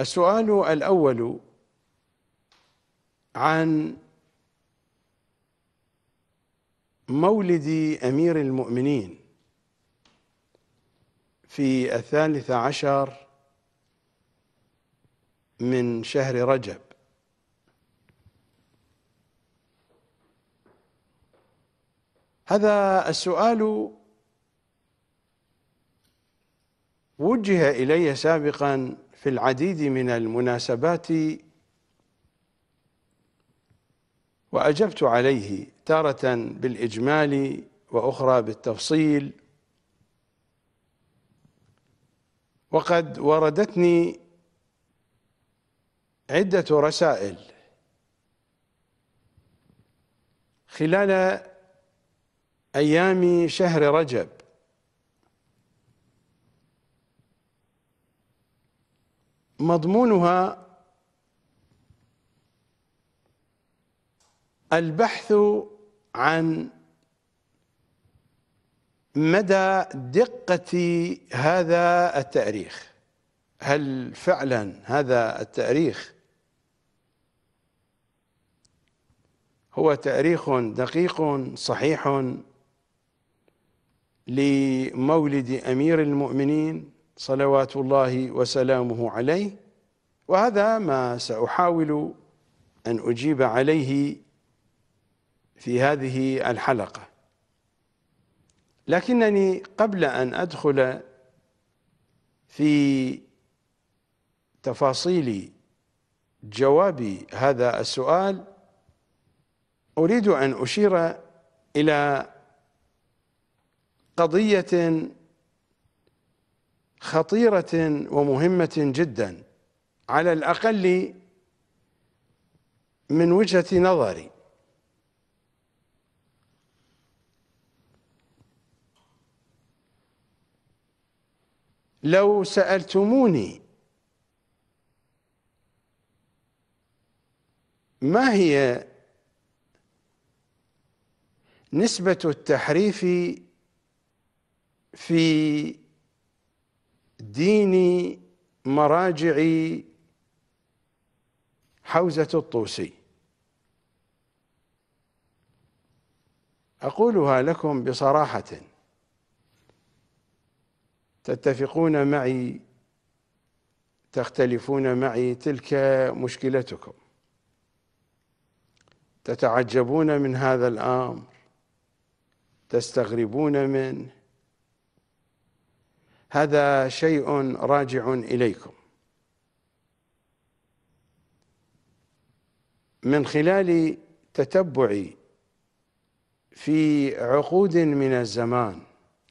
السؤال الأول عن مولد أمير المؤمنين في الثالث عشر من شهر رجب هذا السؤال وجه إلي سابقاً في العديد من المناسبات وأجبت عليه تارة بالإجمال وأخرى بالتفصيل وقد وردتني عدة رسائل خلال أيام شهر رجب مضمونها البحث عن مدى دقة هذا التأريخ هل فعلا هذا التأريخ هو تأريخ دقيق صحيح لمولد أمير المؤمنين صلوات الله وسلامه عليه وهذا ما سأحاول أن أجيب عليه في هذه الحلقة لكنني قبل أن أدخل في تفاصيل جواب هذا السؤال أريد أن أشير إلى قضية خطيرة ومهمة جدا على الأقل من وجهة نظري لو سألتموني ما هي نسبة التحريف في ديني مراجعي حوزة الطوسي أقولها لكم بصراحة تتفقون معي تختلفون معي تلك مشكلتكم تتعجبون من هذا الامر تستغربون منه هذا شيء راجع إليكم من خلال تتبعي في عقود من الزمان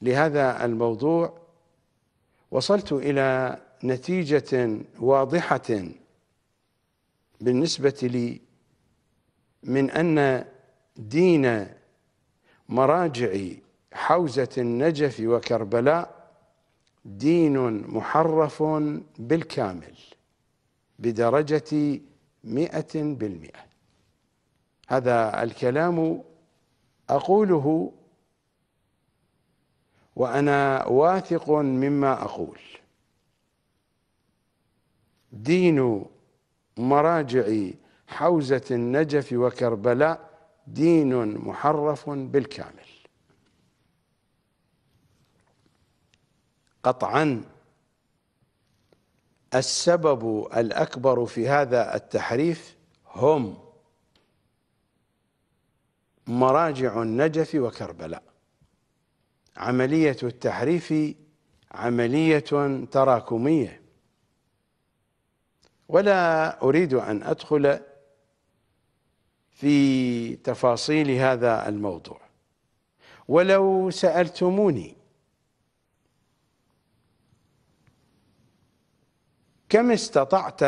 لهذا الموضوع وصلت إلى نتيجة واضحة بالنسبة لي من أن دين مراجع حوزة النجف وكربلاء دين محرف بالكامل بدرجة مئة بالمئة هذا الكلام أقوله وأنا واثق مما أقول دين مراجع حوزة النجف وكربلاء دين محرف بالكامل قطعا السبب الأكبر في هذا التحريف هم مراجع النجف وكربلاء عملية التحريف عملية تراكمية ولا أريد أن أدخل في تفاصيل هذا الموضوع ولو سألتموني كم استطعت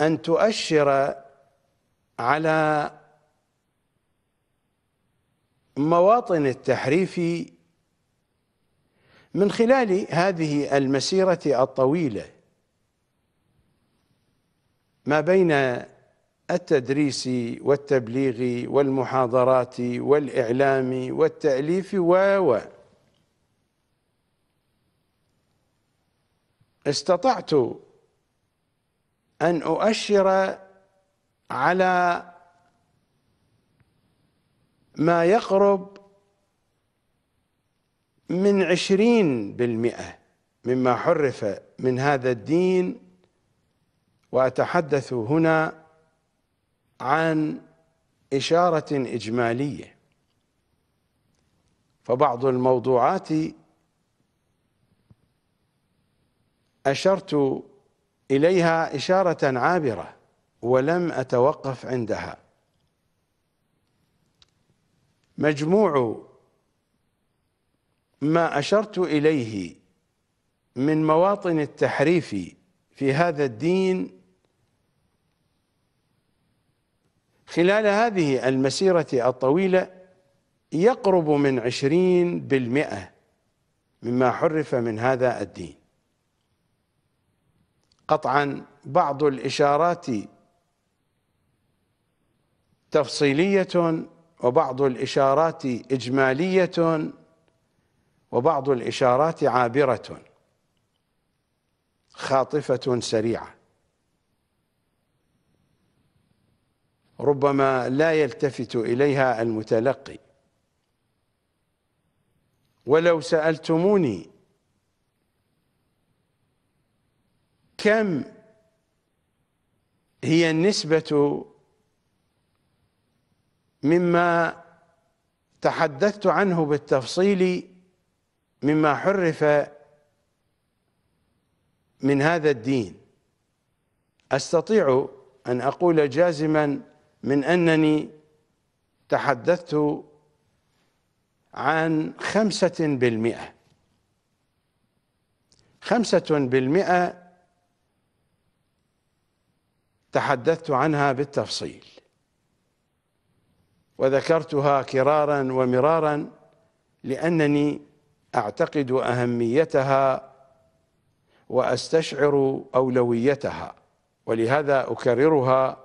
أن تؤشر على مواطن التحريف من خلال هذه المسيرة الطويلة ما بين التدريس والتبليغ والمحاضرات والإعلام والتأليف و و استطعت ان اؤشر على ما يقرب من عشرين بالمئة مما حرف من هذا الدين وأتحدث هنا عن إشارة إجمالية فبعض الموضوعات أشرت إليها إشارة عابرة ولم أتوقف عندها مجموع ما أشرت إليه من مواطن التحريف في هذا الدين خلال هذه المسيرة الطويلة يقرب من عشرين بالمئة مما حرف من هذا الدين قطعا بعض الإشارات تفصيلية وبعض الإشارات إجمالية وبعض الإشارات عابرة خاطفة سريعة ربما لا يلتفت إليها المتلقي ولو سألتموني كم هي النسبة مما تحدثت عنه بالتفصيل مما حرف من هذا الدين استطيع ان اقول جازما من انني تحدثت عن خمسة بالمئة خمسة بالمئة تحدثت عنها بالتفصيل وذكرتها كرارا ومرارا لأنني أعتقد أهميتها وأستشعر أولويتها ولهذا أكررها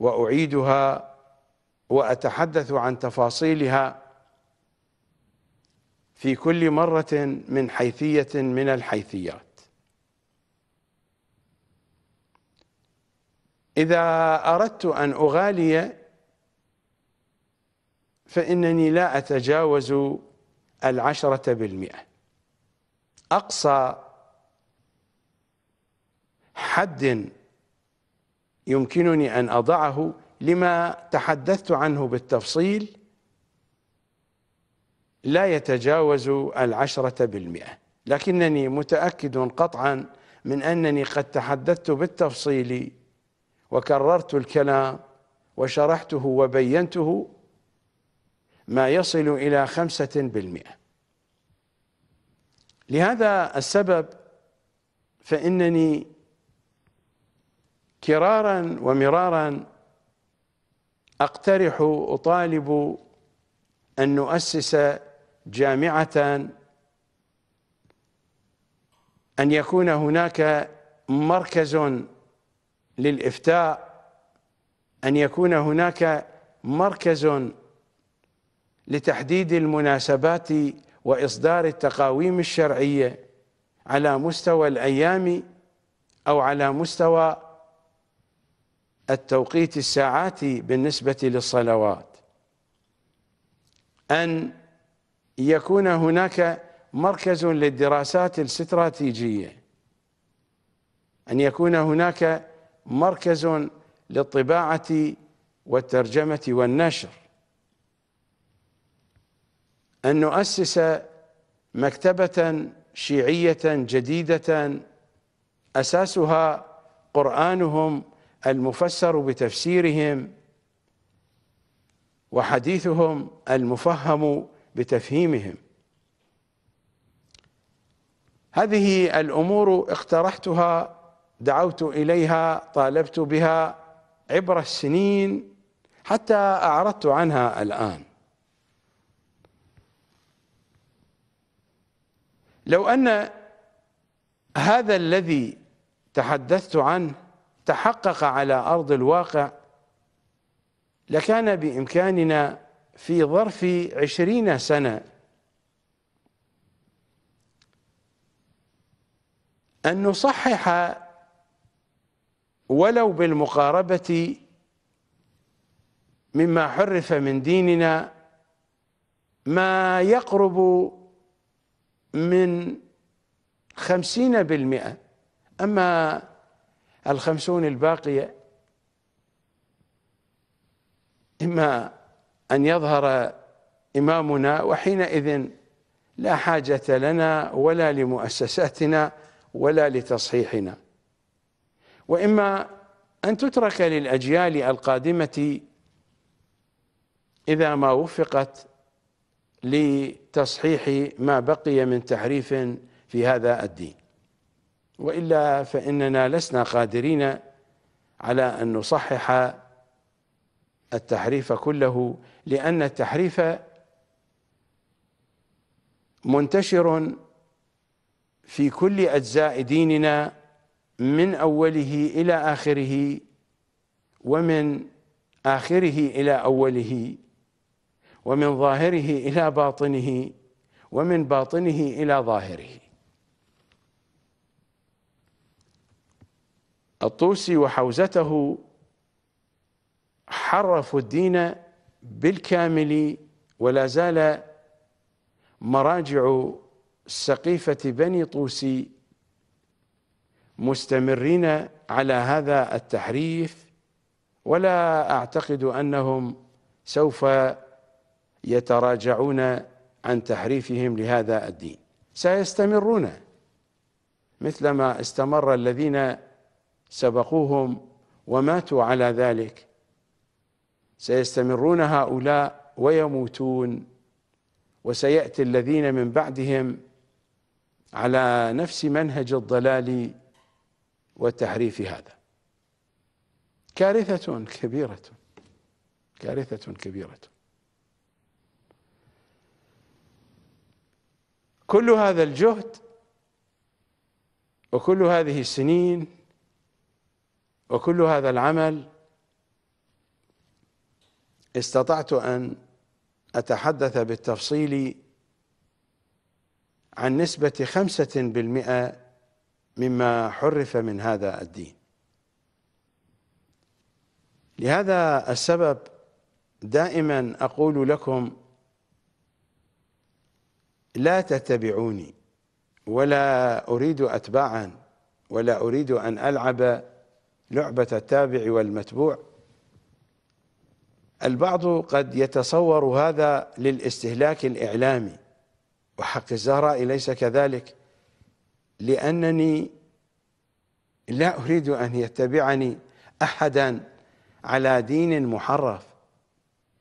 وأعيدها وأتحدث عن تفاصيلها في كل مرة من حيثية من الحيثيات إذا أردت أن أغالي فإنني لا أتجاوز العشرة بالمئة أقصى حد يمكنني أن أضعه لما تحدثت عنه بالتفصيل لا يتجاوز العشرة بالمئة لكنني متأكد قطعا من أنني قد تحدثت بالتفصيل وكررت الكلام وشرحته وبينته ما يصل إلى خمسة بالمئة لهذا السبب فإنني كرارا ومرارا أقترح أطالب أن نؤسس جامعة أن يكون هناك مركز للافتاء ان يكون هناك مركز لتحديد المناسبات واصدار التقاويم الشرعيه على مستوى الايام او على مستوى التوقيت الساعاتي بالنسبه للصلوات ان يكون هناك مركز للدراسات الاستراتيجيه ان يكون هناك مركز للطباعة والترجمة والنشر أن نؤسس مكتبة شيعية جديدة أساسها قرآنهم المفسر بتفسيرهم وحديثهم المفهم بتفهيمهم هذه الأمور اقترحتها دعوت اليها طالبت بها عبر السنين حتى اعرضت عنها الان لو ان هذا الذي تحدثت عنه تحقق على ارض الواقع لكان بامكاننا في ظرف عشرين سنه ان نصحح ولو بالمقاربة مما حرف من ديننا ما يقرب من خمسين بالمئة أما الخمسون الباقية إما أن يظهر إمامنا وحينئذ لا حاجة لنا ولا لمؤسساتنا ولا لتصحيحنا واما ان تترك للاجيال القادمه اذا ما وفقت لتصحيح ما بقي من تحريف في هذا الدين والا فاننا لسنا قادرين على ان نصحح التحريف كله لان التحريف منتشر في كل اجزاء ديننا من اوله الى اخره ومن اخره الى اوله ومن ظاهره الى باطنه ومن باطنه الى ظاهره الطوسي وحوزته حرفوا الدين بالكامل ولا زال مراجع سقيفة بني طوسي مستمرين على هذا التحريف ولا اعتقد انهم سوف يتراجعون عن تحريفهم لهذا الدين سيستمرون مثلما استمر الذين سبقوهم وماتوا على ذلك سيستمرون هؤلاء ويموتون وسياتي الذين من بعدهم على نفس منهج الضلال وتحريف هذا كارثة كبيرة كارثة كبيرة كل هذا الجهد وكل هذه السنين وكل هذا العمل استطعت أن أتحدث بالتفصيل عن نسبة خمسة بالمئة مما حرف من هذا الدين لهذا السبب دائما أقول لكم لا تتبعوني ولا أريد أتباعا ولا أريد أن ألعب لعبة التابع والمتبوع البعض قد يتصور هذا للاستهلاك الإعلامي وحق الزهراء ليس كذلك لأنني لا أريد أن يتبعني أحدا على دين محرف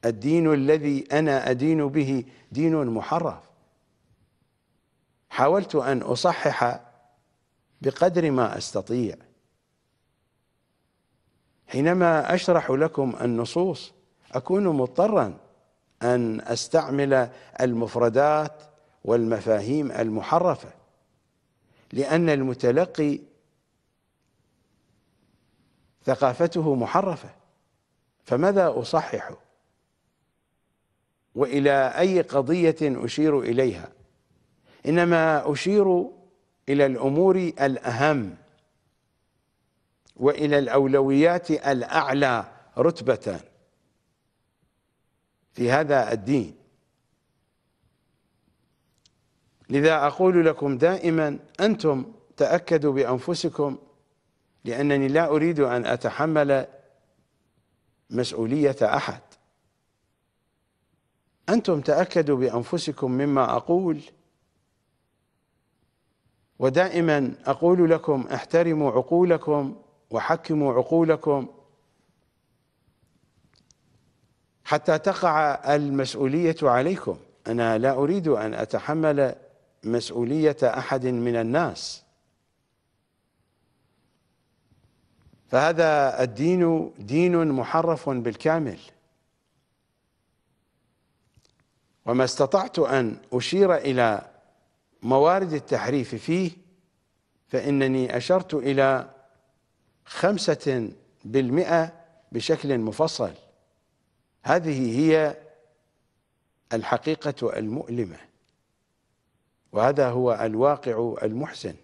الدين الذي أنا أدين به دين محرف حاولت أن أصحح بقدر ما أستطيع حينما أشرح لكم النصوص أكون مضطرا أن أستعمل المفردات والمفاهيم المحرفه لأن المتلقي ثقافته محرفة فماذا أصحح وإلى أي قضية أشير إليها إنما أشير إلى الأمور الأهم وإلى الأولويات الأعلى رتبة في هذا الدين لذا أقول لكم دائما أنتم تأكدوا بأنفسكم لأنني لا أريد أن أتحمل مسؤولية أحد أنتم تأكدوا بأنفسكم مما أقول ودائما أقول لكم احترموا عقولكم وحكموا عقولكم حتى تقع المسؤولية عليكم أنا لا أريد أن أتحمل مسؤولية أحد من الناس فهذا الدين دين محرف بالكامل وما استطعت أن أشير إلى موارد التحريف فيه فإنني أشرت إلى خمسة بالمئة بشكل مفصل هذه هي الحقيقة المؤلمة وهذا هو الواقع المحسن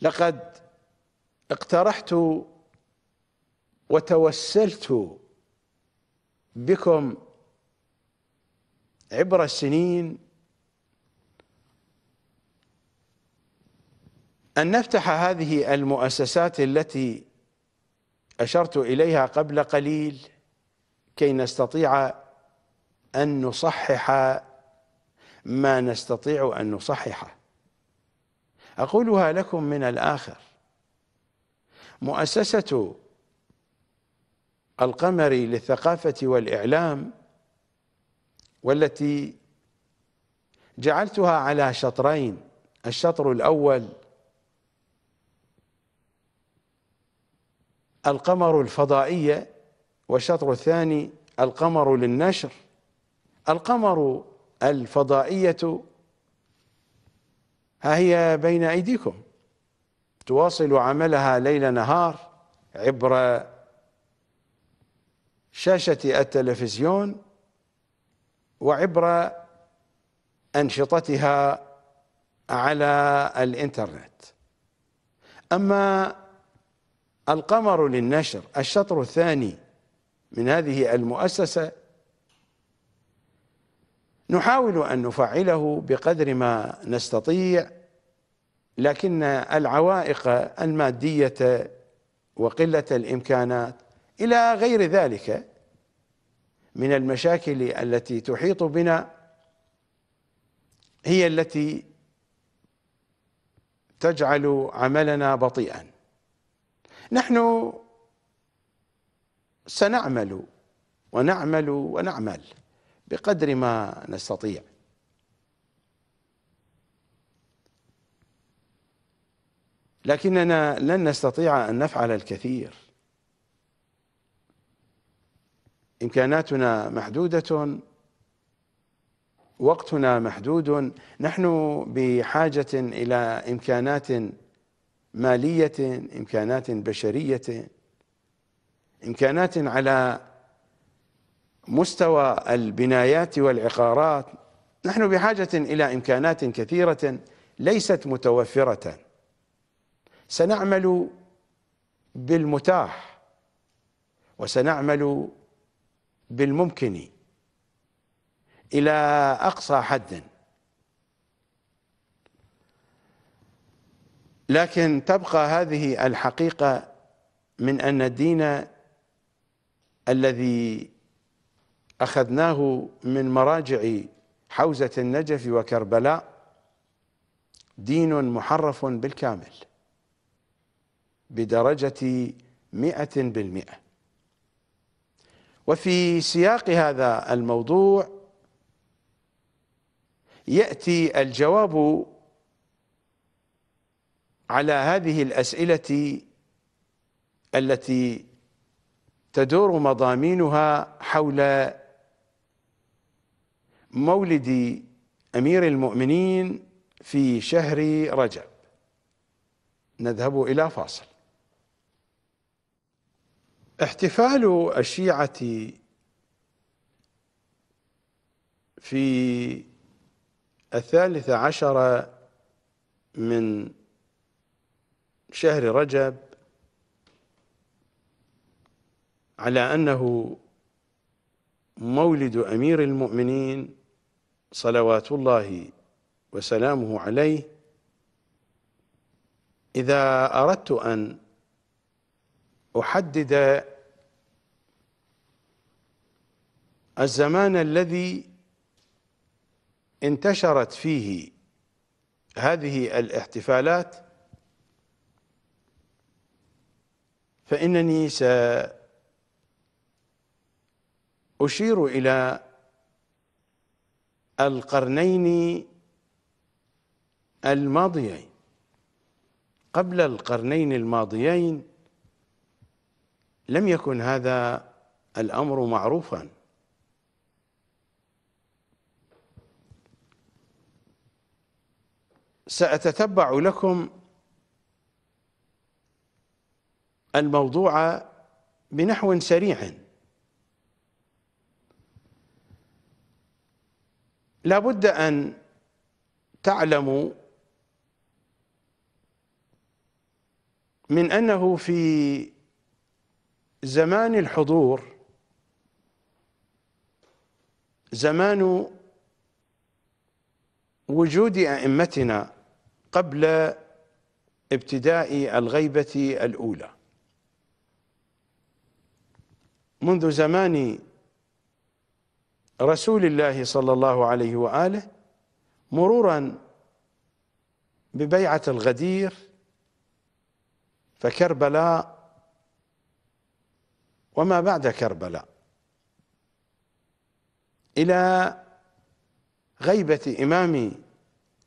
لقد اقترحت وتوسلت بكم عبر السنين ان نفتح هذه المؤسسات التي اشرت اليها قبل قليل كي نستطيع أن نصحح ما نستطيع أن نصححه أقولها لكم من الآخر مؤسسة القمري للثقافة والإعلام والتي جعلتها على شطرين الشطر الأول القمر الفضائية والشطر الثاني القمر للنشر القمر الفضائية ها هي بين أيديكم تواصل عملها ليل نهار عبر شاشة التلفزيون وعبر أنشطتها على الإنترنت أما القمر للنشر الشطر الثاني من هذه المؤسسة نحاول أن نفعله بقدر ما نستطيع لكن العوائق المادية وقلة الإمكانات إلى غير ذلك من المشاكل التي تحيط بنا هي التي تجعل عملنا بطيئا نحن سنعمل ونعمل ونعمل بقدر ما نستطيع لكننا لن نستطيع ان نفعل الكثير امكاناتنا محدوده وقتنا محدود نحن بحاجه الى امكانات ماليه امكانات بشريه امكانات على مستوى البنايات والعقارات نحن بحاجة إلى إمكانات كثيرة ليست متوفرة سنعمل بالمتاح وسنعمل بالممكن إلى أقصى حد لكن تبقى هذه الحقيقة من أن الدين الذي أخذناه من مراجع حوزة النجف وكربلاء دين محرف بالكامل بدرجة مئة بالمئة وفي سياق هذا الموضوع يأتي الجواب على هذه الأسئلة التي تدور مضامينها حول مولد امير المؤمنين في شهر رجب نذهب الى فاصل احتفال الشيعه في الثالث عشر من شهر رجب على انه مولد امير المؤمنين صلوات الله وسلامه عليه إذا أردت أن أحدد الزمان الذي انتشرت فيه هذه الاحتفالات فإنني سأشير إلى القرنين الماضيين قبل القرنين الماضيين لم يكن هذا الامر معروفا ساتتبع لكم الموضوع بنحو سريع لابد أن تعلموا من أنه في زمان الحضور زمان وجود أئمتنا قبل ابتداء الغيبة الأولى منذ زمان رسول الله صلى الله عليه واله مرورا ببيعه الغدير فكربلاء وما بعد كربلاء الى غيبه امام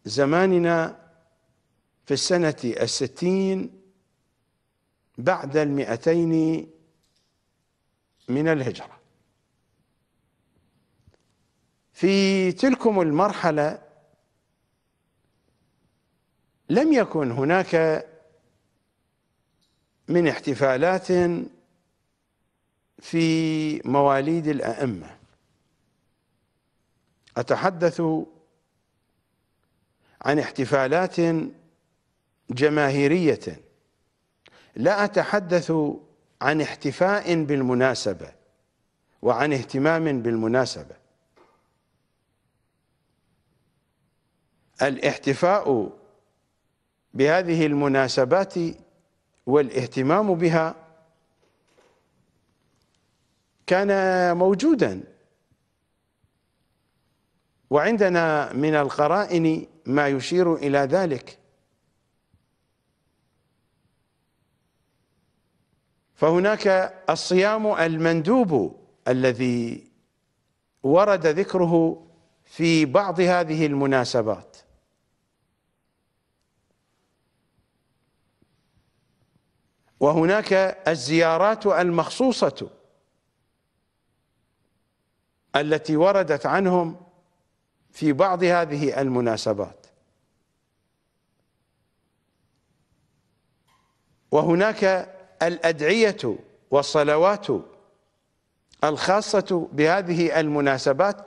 زماننا في السنه الستين بعد المئتين من الهجره في تلكم المرحله لم يكن هناك من احتفالات في مواليد الائمه اتحدث عن احتفالات جماهيريه لا اتحدث عن احتفاء بالمناسبه وعن اهتمام بالمناسبه الاحتفاء بهذه المناسبات والاهتمام بها كان موجودا وعندنا من القرائن ما يشير إلى ذلك فهناك الصيام المندوب الذي ورد ذكره في بعض هذه المناسبات وهناك الزيارات المخصوصة التي وردت عنهم في بعض هذه المناسبات وهناك الأدعية والصلوات الخاصة بهذه المناسبات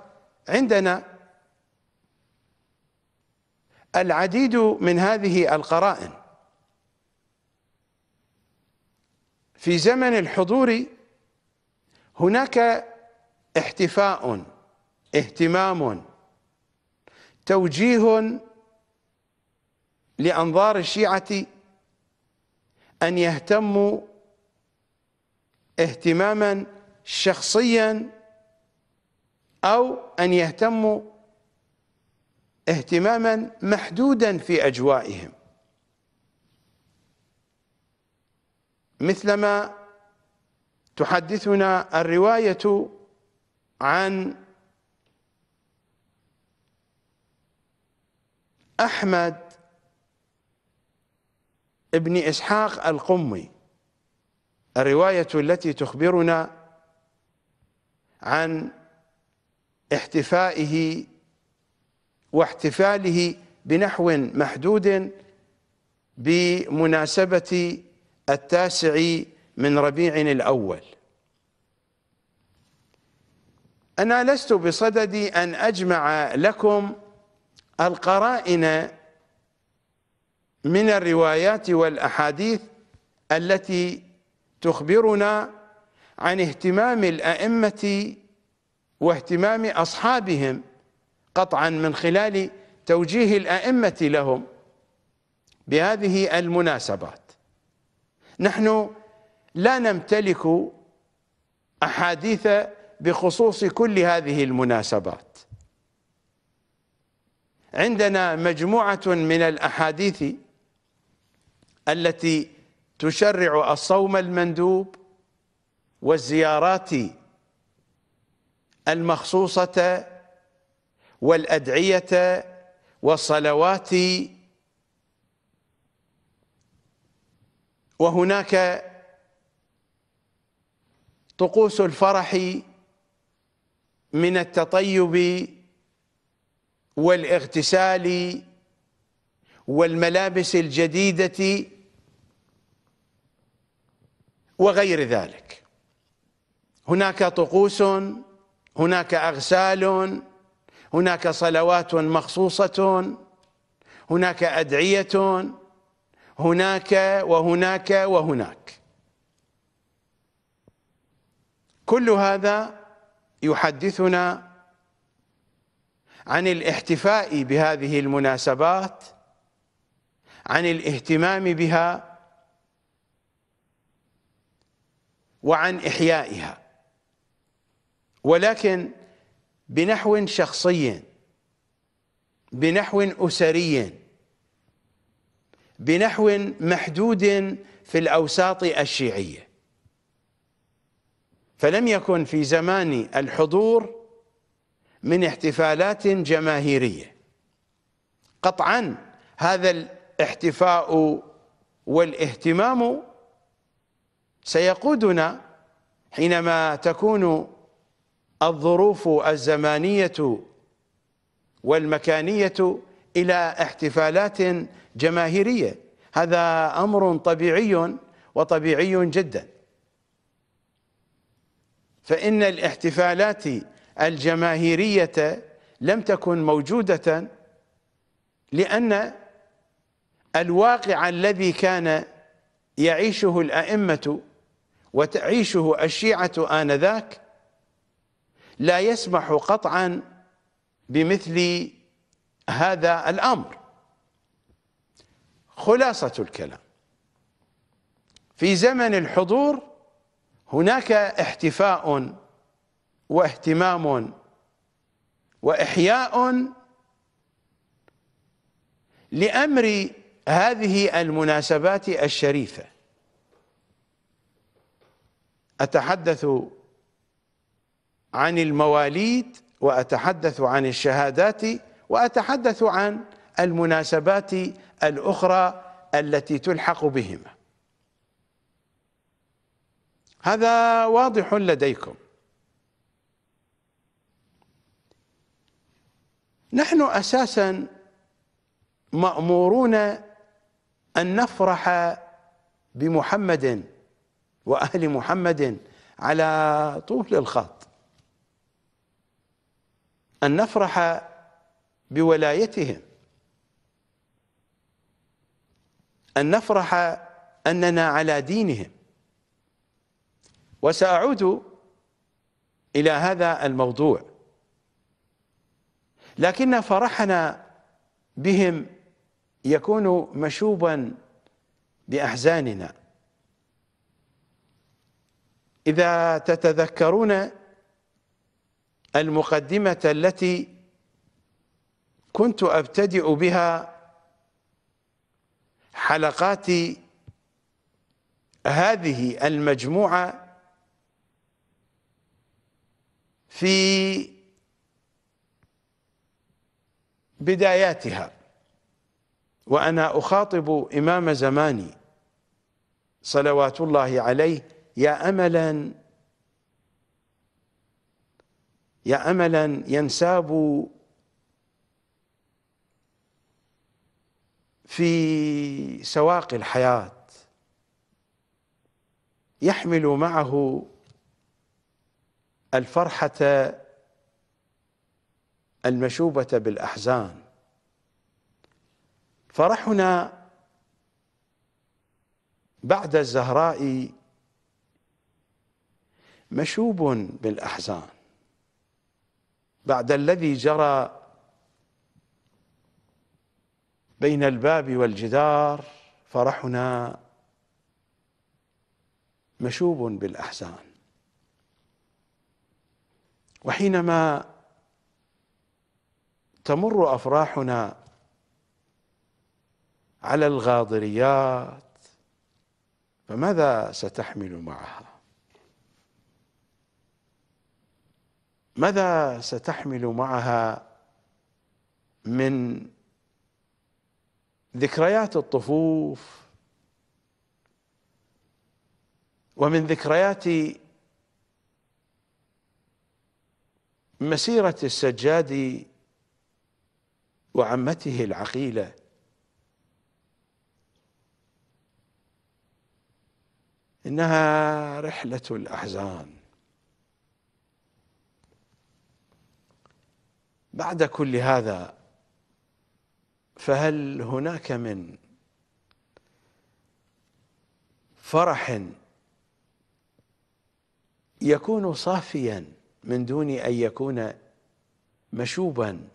عندنا العديد من هذه القرائن في زمن الحضور هناك احتفاء اهتمام توجيه لانظار الشيعه ان يهتموا اهتماما شخصيا او ان يهتموا اهتماما محدودا في اجوائهم مثلما تحدثنا الرواية عن أحمد ابن إسحاق القمي الرواية التي تخبرنا عن احتفائه واحتفاله بنحو محدود بمناسبة التاسع من ربيع الأول أنا لست بصدد أن أجمع لكم القرائن من الروايات والأحاديث التي تخبرنا عن اهتمام الأئمة واهتمام أصحابهم قطعا من خلال توجيه الأئمة لهم بهذه المناسبات نحن لا نمتلك أحاديث بخصوص كل هذه المناسبات عندنا مجموعة من الأحاديث التي تشرع الصوم المندوب والزيارات المخصوصة والأدعية والصلوات وهناك طقوس الفرح من التطيب والاغتسال والملابس الجديدة وغير ذلك هناك طقوس هناك أغسال هناك صلوات مخصوصة هناك أدعية هناك وهناك وهناك كل هذا يحدثنا عن الاحتفاء بهذه المناسبات عن الاهتمام بها وعن إحيائها ولكن بنحو شخصي بنحو أسري بنحو محدود في الأوساط الشيعية فلم يكن في زمان الحضور من احتفالات جماهيرية قطعا هذا الاحتفاء والاهتمام سيقودنا حينما تكون الظروف الزمانية والمكانية إلى احتفالات جماهيرية هذا أمر طبيعي وطبيعي جدا فإن الاحتفالات الجماهيرية لم تكن موجودة لأن الواقع الذي كان يعيشه الأئمة وتعيشه الشيعة آنذاك لا يسمح قطعا بمثل هذا الامر خلاصه الكلام في زمن الحضور هناك احتفاء واهتمام واحياء لامر هذه المناسبات الشريفه اتحدث عن المواليد واتحدث عن الشهادات وأتحدث عن المناسبات الأخرى التي تلحق بهما هذا واضح لديكم نحن أساسا مأمورون أن نفرح بمحمد وأهل محمد على طول الخط أن نفرح بولايتهم أن نفرح أننا على دينهم وسأعود إلى هذا الموضوع لكن فرحنا بهم يكون مشوبا بأحزاننا إذا تتذكرون المقدمة التي كنت ابتدئ بها حلقات هذه المجموعه في بداياتها وانا اخاطب امام زماني صلوات الله عليه يا املا يا املا ينساب في سواقي الحياة يحمل معه الفرحة المشوبة بالأحزان فرحنا بعد الزهراء مشوب بالأحزان بعد الذي جرى بين الباب والجدار فرحنا مشوب بالاحزان وحينما تمر افراحنا على الغاضريات فماذا ستحمل معها ماذا ستحمل معها من ذكريات الطفوف ومن ذكريات مسيرة السجاد وعمته العقيلة إنها رحلة الأحزان بعد كل هذا فهل هناك من فرح يكون صافيا من دون ان يكون مشوبا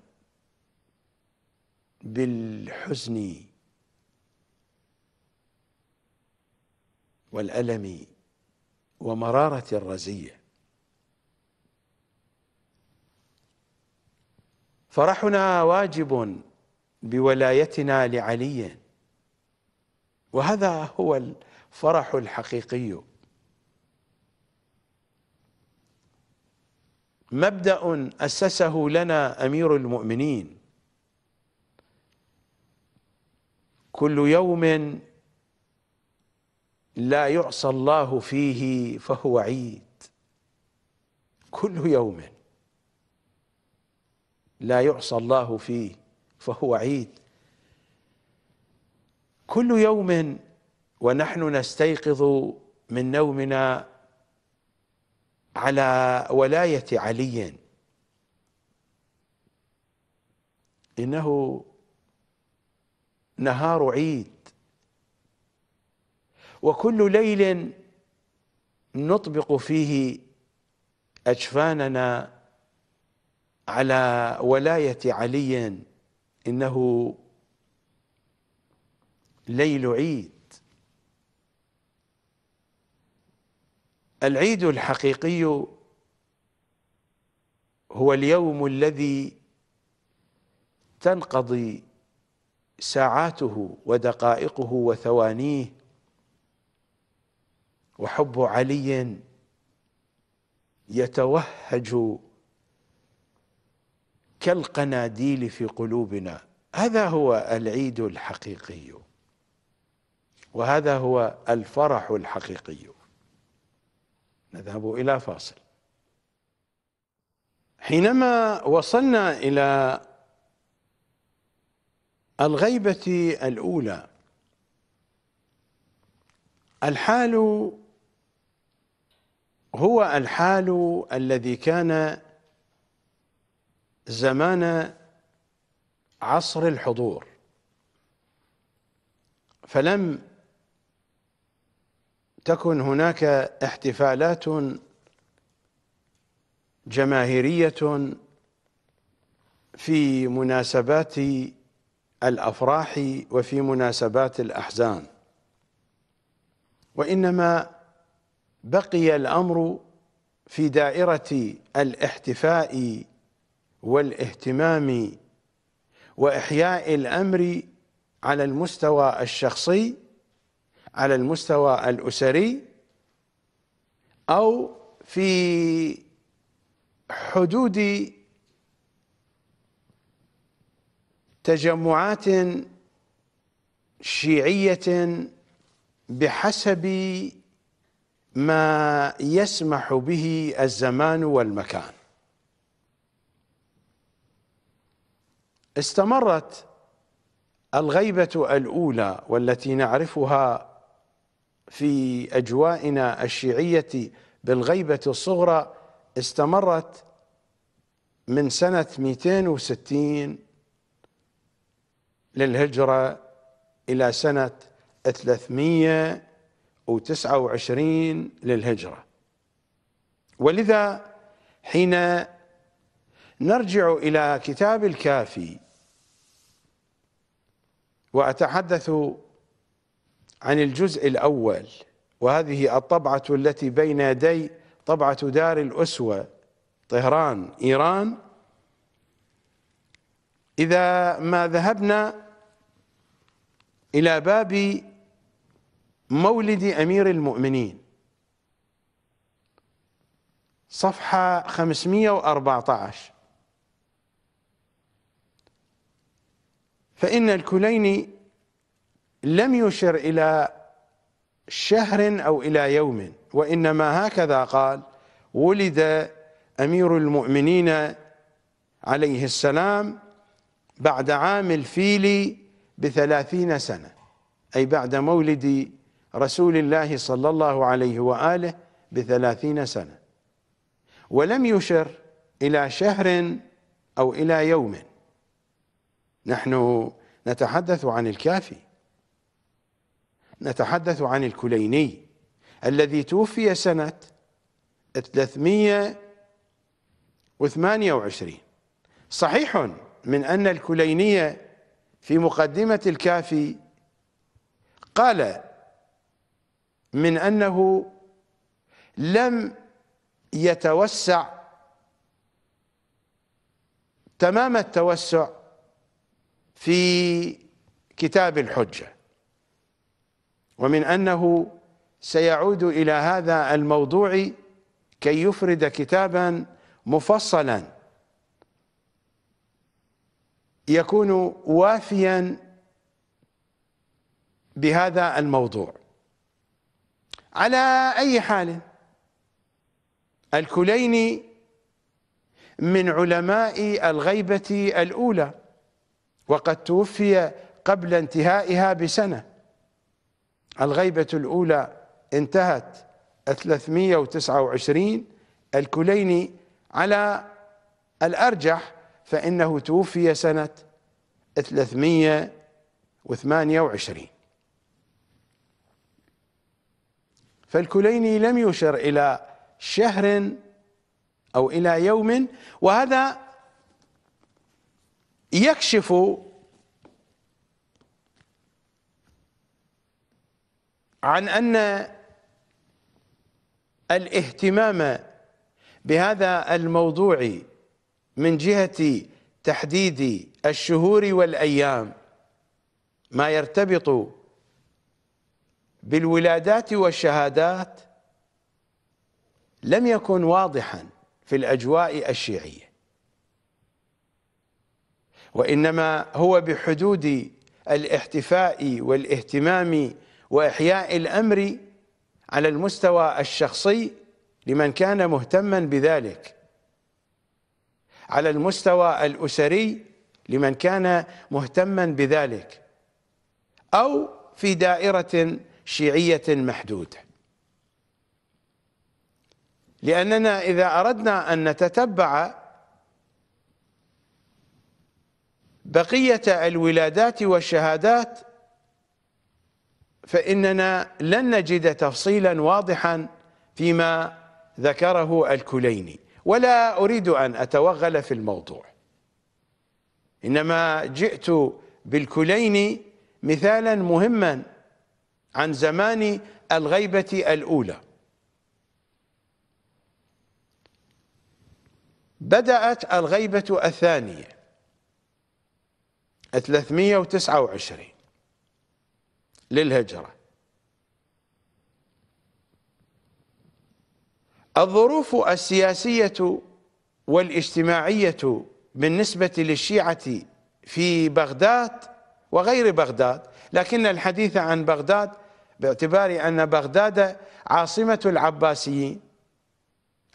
بالحزن والالم ومراره الرزيه فرحنا واجب بولايتنا لعلي وهذا هو الفرح الحقيقي مبدا اسسه لنا امير المؤمنين كل يوم لا يعصى الله فيه فهو عيد كل يوم لا يعصى الله فيه فهو عيد كل يوم ونحن نستيقظ من نومنا على ولاية علي إنه نهار عيد وكل ليل نطبق فيه أجفاننا على ولاية علي إنه ليل عيد العيد الحقيقي هو اليوم الذي تنقضي ساعاته ودقائقه وثوانيه وحب علي يتوهج كالقناديل في قلوبنا هذا هو العيد الحقيقي وهذا هو الفرح الحقيقي نذهب الى فاصل حينما وصلنا الى الغيبه الاولى الحال هو الحال الذي كان زمان عصر الحضور فلم تكن هناك احتفالات جماهيريه في مناسبات الافراح وفي مناسبات الاحزان وانما بقي الامر في دائره الاحتفاء والاهتمام واحياء الامر على المستوى الشخصي على المستوى الاسري او في حدود تجمعات شيعيه بحسب ما يسمح به الزمان والمكان استمرت الغيبة الأولى والتي نعرفها في أجوائنا الشيعية بالغيبة الصغرى استمرت من سنة 260 للهجرة إلى سنة 329 للهجرة ولذا حين نرجع إلى كتاب الكافي وأتحدث عن الجزء الأول وهذه الطبعة التي بين يدي طبعة دار الأسوة طهران إيران إذا ما ذهبنا إلى باب مولد أمير المؤمنين صفحة 514 فإن الكليني لم يشر إلى شهر أو إلى يوم وإنما هكذا قال ولد أمير المؤمنين عليه السلام بعد عام الفيل بثلاثين سنة أي بعد مولد رسول الله صلى الله عليه وآله بثلاثين سنة ولم يشر إلى شهر أو إلى يوم نحن نتحدث عن الكافي نتحدث عن الكليني الذي توفي سنة 328 صحيح من أن الكليني في مقدمة الكافي قال من أنه لم يتوسع تمام التوسع في كتاب الحجة ومن أنه سيعود إلى هذا الموضوع كي يفرد كتابا مفصلا يكون وافيا بهذا الموضوع على أي حال الكليني من علماء الغيبة الأولى وقد توفي قبل انتهائها بسنة الغيبة الأولى انتهت 329 الكليني على الأرجح فإنه توفي سنة 328 فالكليني لم يشر إلى شهر أو إلى يوم وهذا يكشف عن ان الاهتمام بهذا الموضوع من جهه تحديد الشهور والايام ما يرتبط بالولادات والشهادات لم يكن واضحا في الاجواء الشيعيه وإنما هو بحدود الاحتفاء والاهتمام وإحياء الأمر على المستوى الشخصي لمن كان مهتما بذلك على المستوى الأسري لمن كان مهتما بذلك أو في دائرة شيعية محدودة لأننا إذا أردنا أن نتتبع بقية الولادات والشهادات فإننا لن نجد تفصيلا واضحا فيما ذكره الكليني ولا أريد أن أتوغل في الموضوع إنما جئت بالكليني مثالا مهما عن زمان الغيبة الأولى بدأت الغيبة الثانية 329 للهجرة الظروف السياسية والاجتماعية بالنسبة للشيعة في بغداد وغير بغداد لكن الحديث عن بغداد باعتبار أن بغداد عاصمة العباسيين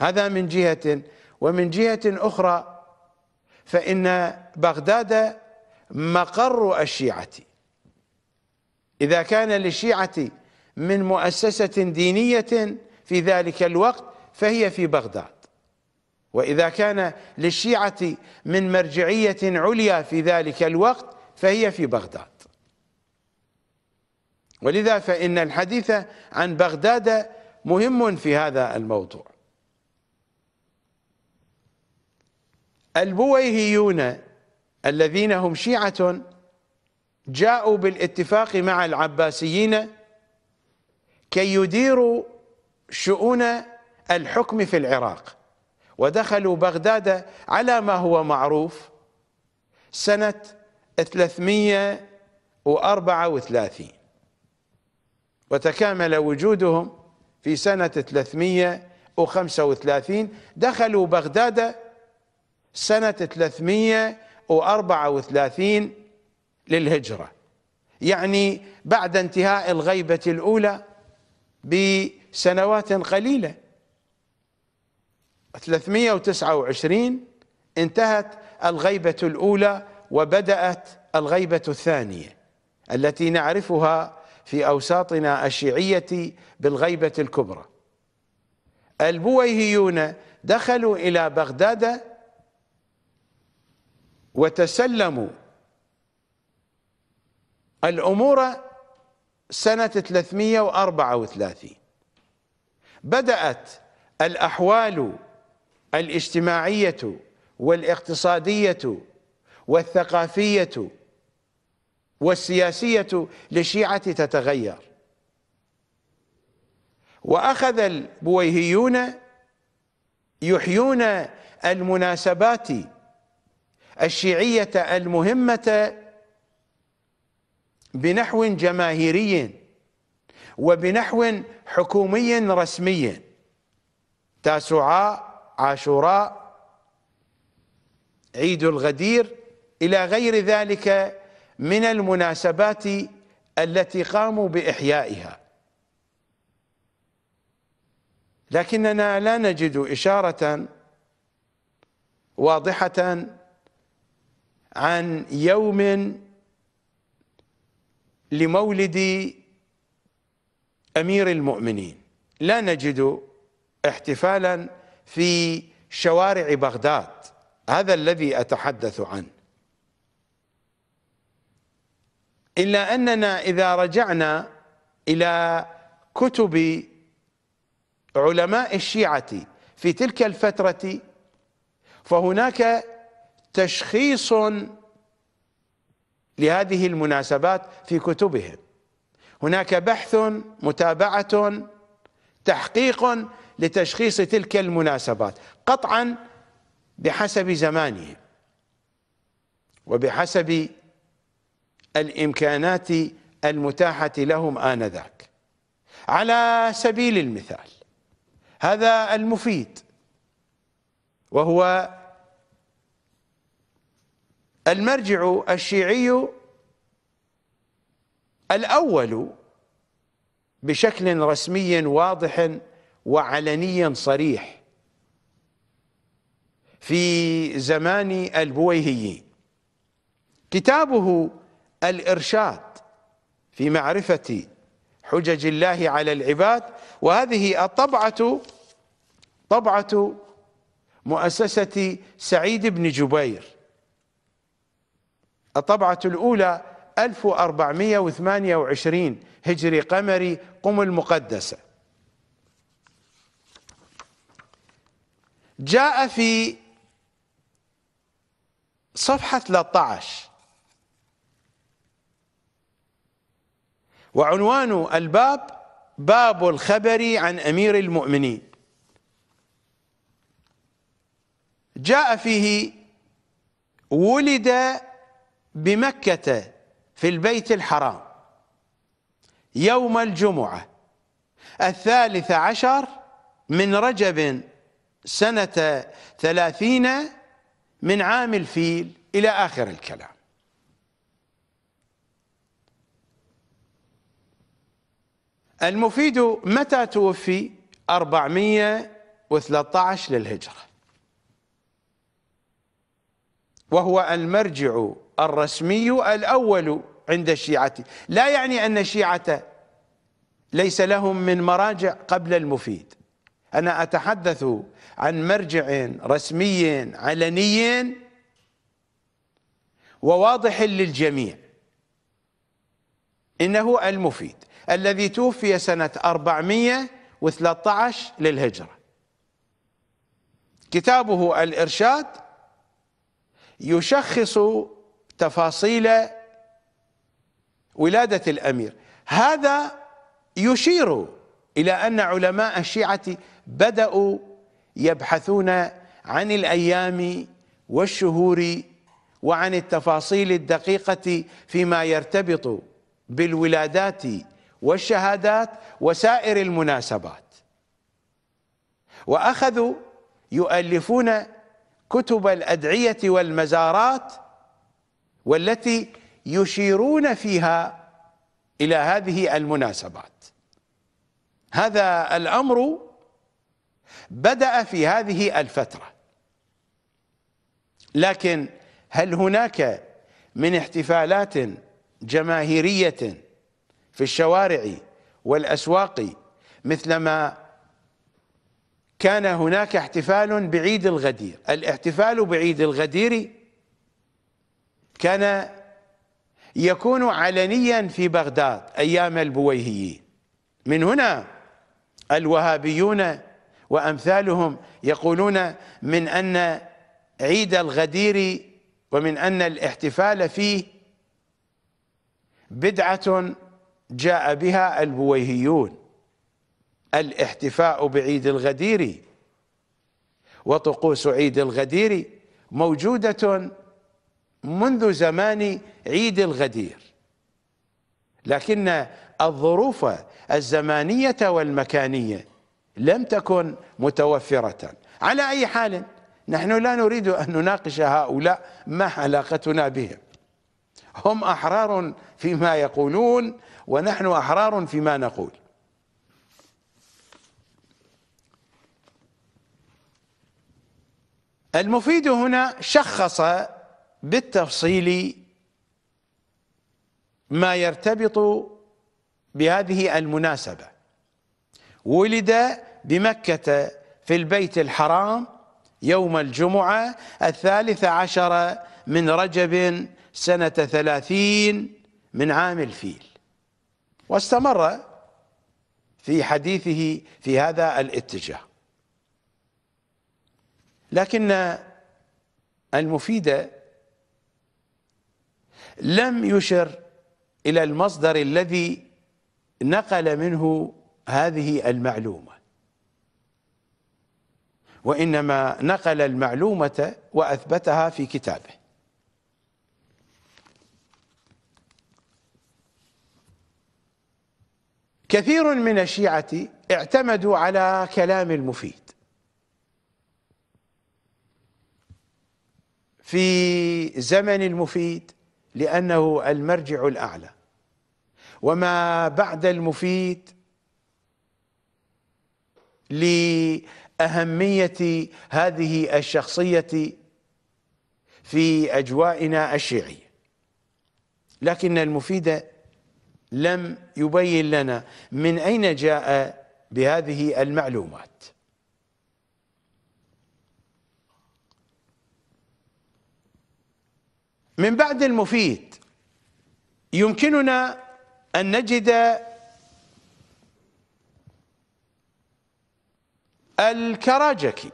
هذا من جهة ومن جهة أخرى فإن بغداد مقر الشيعة إذا كان للشيعة من مؤسسة دينية في ذلك الوقت فهي في بغداد وإذا كان للشيعة من مرجعية عليا في ذلك الوقت فهي في بغداد ولذا فإن الحديث عن بغداد مهم في هذا الموضوع البويهيون الذين هم شيعة جاءوا بالاتفاق مع العباسيين كي يديروا شؤون الحكم في العراق ودخلوا بغداد على ما هو معروف سنة 334 وتكامل وجودهم في سنة 335 دخلوا بغداد سنة 300 وثلاثين للهجرة يعني بعد انتهاء الغيبة الأولى بسنوات قليلة 329 انتهت الغيبة الأولى وبدأت الغيبة الثانية التي نعرفها في أوساطنا الشيعية بالغيبة الكبرى البويهيون دخلوا إلى بغداد وتسلموا الأمور سنة 334 بدأت الأحوال الاجتماعية والاقتصادية والثقافية والسياسية للشيعة تتغير وأخذ البويهيون يحيون المناسبات الشيعية المهمة بنحو جماهيري وبنحو حكومي رسمي تاسعاء عاشوراء عيد الغدير إلى غير ذلك من المناسبات التي قاموا بإحيائها لكننا لا نجد إشارة واضحة عن يوم لمولد امير المؤمنين لا نجد احتفالا في شوارع بغداد هذا الذي اتحدث عنه الا اننا اذا رجعنا الى كتب علماء الشيعه في تلك الفتره فهناك تشخيص لهذه المناسبات في كتبهم هناك بحث متابعة تحقيق لتشخيص تلك المناسبات قطعا بحسب زمانهم وبحسب الإمكانات المتاحة لهم آنذاك على سبيل المثال هذا المفيد وهو المرجع الشيعي الأول بشكل رسمي واضح وعلني صريح في زمان البويهي كتابه الإرشاد في معرفة حجج الله على العباد وهذه الطبعة طبعة مؤسسة سعيد بن جبير الطبعة الأولى 1428 هجري قمري قم المقدسة جاء في صفحة 13 وعنوان الباب باب الخبر عن أمير المؤمنين جاء فيه ولد بمكة في البيت الحرام يوم الجمعة الثالث عشر من رجب سنة ثلاثين من عام الفيل إلى آخر الكلام المفيد متى توفي 413 للهجرة وهو المرجع الرسمي الأول عند الشيعة لا يعني أن الشيعة ليس لهم من مراجع قبل المفيد أنا أتحدث عن مرجع رسمي علني وواضح للجميع إنه المفيد الذي توفي سنة 413 للهجرة كتابه الإرشاد يشخص تفاصيل ولادة الأمير هذا يشير إلى أن علماء الشيعة بدأوا يبحثون عن الأيام والشهور وعن التفاصيل الدقيقة فيما يرتبط بالولادات والشهادات وسائر المناسبات وأخذوا يؤلفون كتب الأدعية والمزارات والتي يشيرون فيها إلى هذه المناسبات هذا الأمر بدأ في هذه الفترة لكن هل هناك من احتفالات جماهيرية في الشوارع والأسواق مثلما كان هناك احتفال بعيد الغدير الاحتفال بعيد الغدير كان يكون علنيا في بغداد أيام البويهيين من هنا الوهابيون وأمثالهم يقولون من أن عيد الغدير ومن أن الاحتفال فيه بدعة جاء بها البويهيون الاحتفاء بعيد الغدير وطقوس عيد الغدير موجودة منذ زمان عيد الغدير لكن الظروف الزمانية والمكانية لم تكن متوفرة على أي حال نحن لا نريد أن نناقش هؤلاء ما علاقتنا بهم هم أحرار فيما يقولون ونحن أحرار فيما نقول المفيد هنا شخص بالتفصيل ما يرتبط بهذه المناسبة ولد بمكة في البيت الحرام يوم الجمعة الثالث عشر من رجب سنة ثلاثين من عام الفيل واستمر في حديثه في هذا الاتجاه لكن المفيد لم يشر إلى المصدر الذي نقل منه هذه المعلومة وإنما نقل المعلومة وأثبتها في كتابه كثير من الشيعة اعتمدوا على كلام المفيد في زمن المفيد لأنه المرجع الأعلى وما بعد المفيد لأهمية هذه الشخصية في أجوائنا الشيعية لكن المفيد لم يبين لنا من أين جاء بهذه المعلومات من بعد المفيد يمكننا أن نجد الكراجكي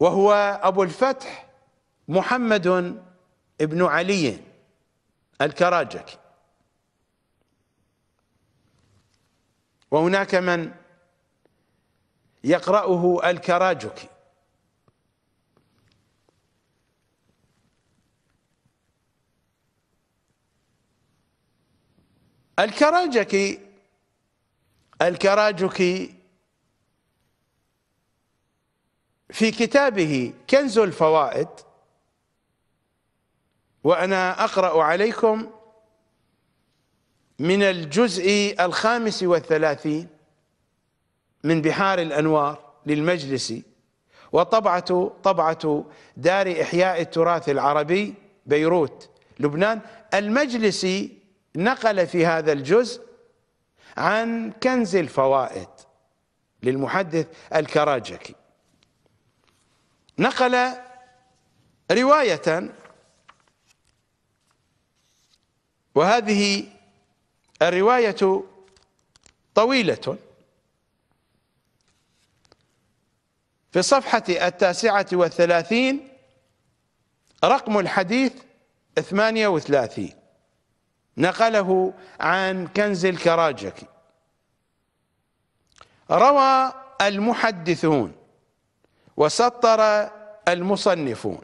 وهو أبو الفتح محمد بن علي الكراجكي وهناك من يقرأه الكراجكي الكراجكي الكراجكي في كتابه كنز الفوائد وأنا أقرأ عليكم من الجزء الخامس والثلاثين من بحار الأنوار للمجلس وطبعة طبعة دار إحياء التراث العربي بيروت لبنان المجلسي نقل في هذا الجزء عن كنز الفوائد للمحدث الكراجكي نقل رواية وهذه الرواية طويلة في صفحة التاسعة والثلاثين رقم الحديث ثمانية وثلاثين نقله عن كنز الكراجكي روى المحدثون وسطر المصنفون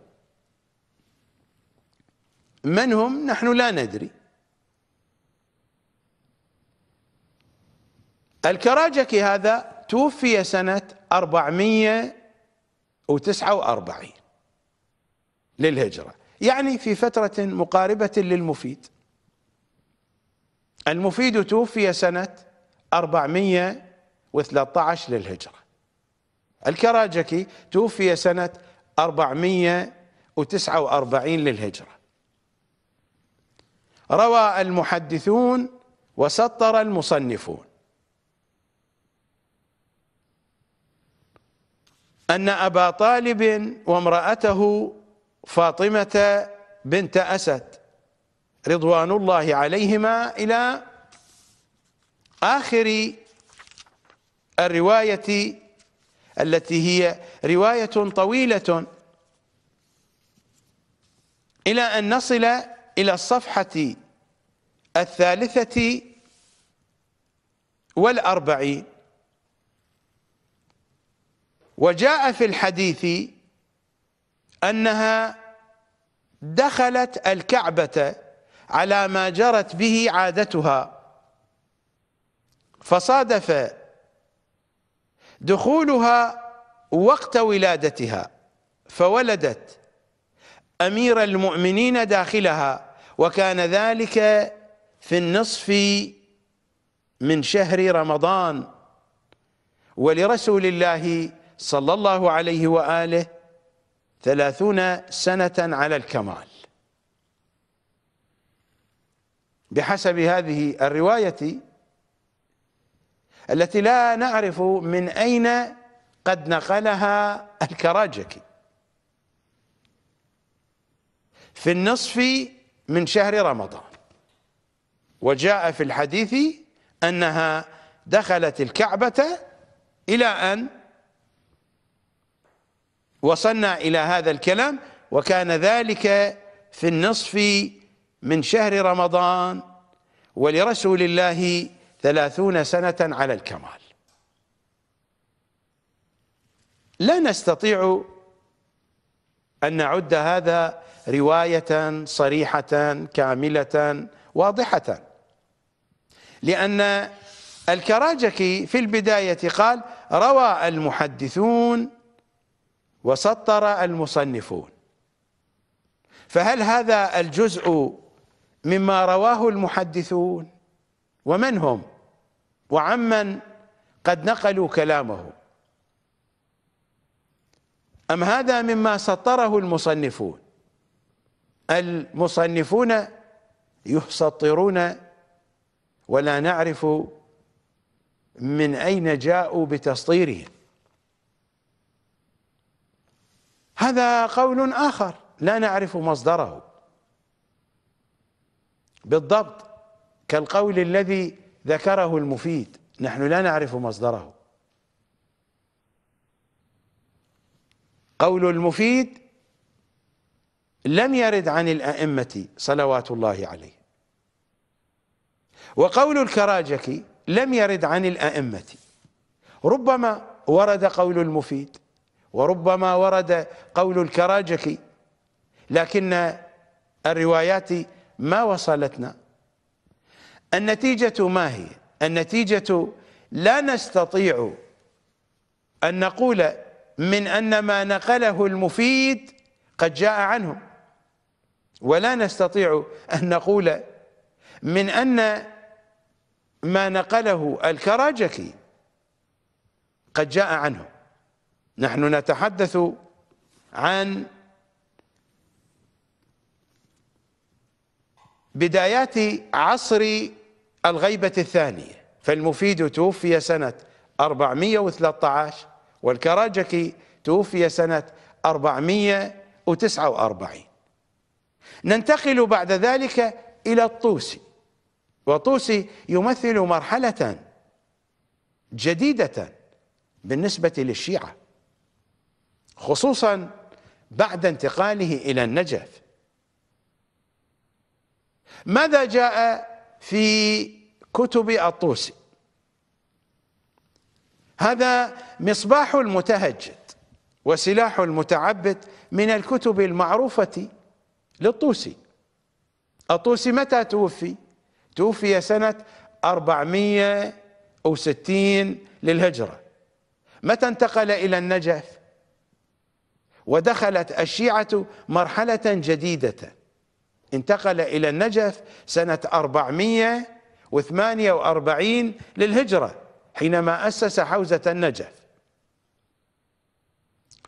من هم نحن لا ندري الكراجكي هذا توفي سنة 449 للهجرة يعني في فترة مقاربة للمفيد المفيد توفي سنة 413 للهجرة الكراجكي توفي سنة 449 للهجرة روى المحدثون وسطر المصنفون أن أبا طالب وامرأته فاطمة بنت أسد رضوان الله عليهما إلى آخر الرواية التي هي رواية طويلة إلى أن نصل إلى الصفحة الثالثة والأربعين وجاء في الحديث أنها دخلت الكعبة على ما جرت به عادتها فصادف دخولها وقت ولادتها فولدت امير المؤمنين داخلها وكان ذلك في النصف من شهر رمضان ولرسول الله صلى الله عليه واله ثلاثون سنه على الكمال بحسب هذه الرواية التي لا نعرف من أين قد نقلها الكراجكي في النصف من شهر رمضان وجاء في الحديث أنها دخلت الكعبة إلى أن وصلنا إلى هذا الكلام وكان ذلك في النصف من شهر رمضان ولرسول الله ثلاثون سنة على الكمال لا نستطيع أن نعد هذا رواية صريحة كاملة واضحة لأن الكراجكي في البداية قال روى المحدثون وسطر المصنفون فهل هذا الجزء مما رواه المحدثون ومن هم وعمن قد نقلوا كلامه أم هذا مما سطره المصنفون المصنفون يسطرون ولا نعرف من أين جاءوا بتسطيرهم هذا قول آخر لا نعرف مصدره بالضبط كالقول الذي ذكره المفيد نحن لا نعرف مصدره قول المفيد لم يرد عن الأئمة صلوات الله عليه وقول الكراجكي لم يرد عن الأئمة ربما ورد قول المفيد وربما ورد قول الكراجكي لكن الروايات ما وصلتنا النتيجة ما هي النتيجة لا نستطيع أن نقول من أن ما نقله المفيد قد جاء عنه ولا نستطيع أن نقول من أن ما نقله الكراجكي قد جاء عنه نحن نتحدث عن بدايات عصر الغيبة الثانية فالمفيد توفي سنة 413 والكراجكي توفي سنة 449 ننتقل بعد ذلك إلى الطوسي وطوسي يمثل مرحلة جديدة بالنسبة للشيعة خصوصا بعد انتقاله إلى النجف ماذا جاء في كتب الطوسي هذا مصباح المتهجد وسلاح المتعبد من الكتب المعروفة للطوسي الطوسي متى توفي؟ توفي سنة 460 للهجرة متى انتقل إلى النجف؟ ودخلت الشيعة مرحلة جديدة انتقل إلى النجف سنة 448 للهجرة حينما أسس حوزة النجف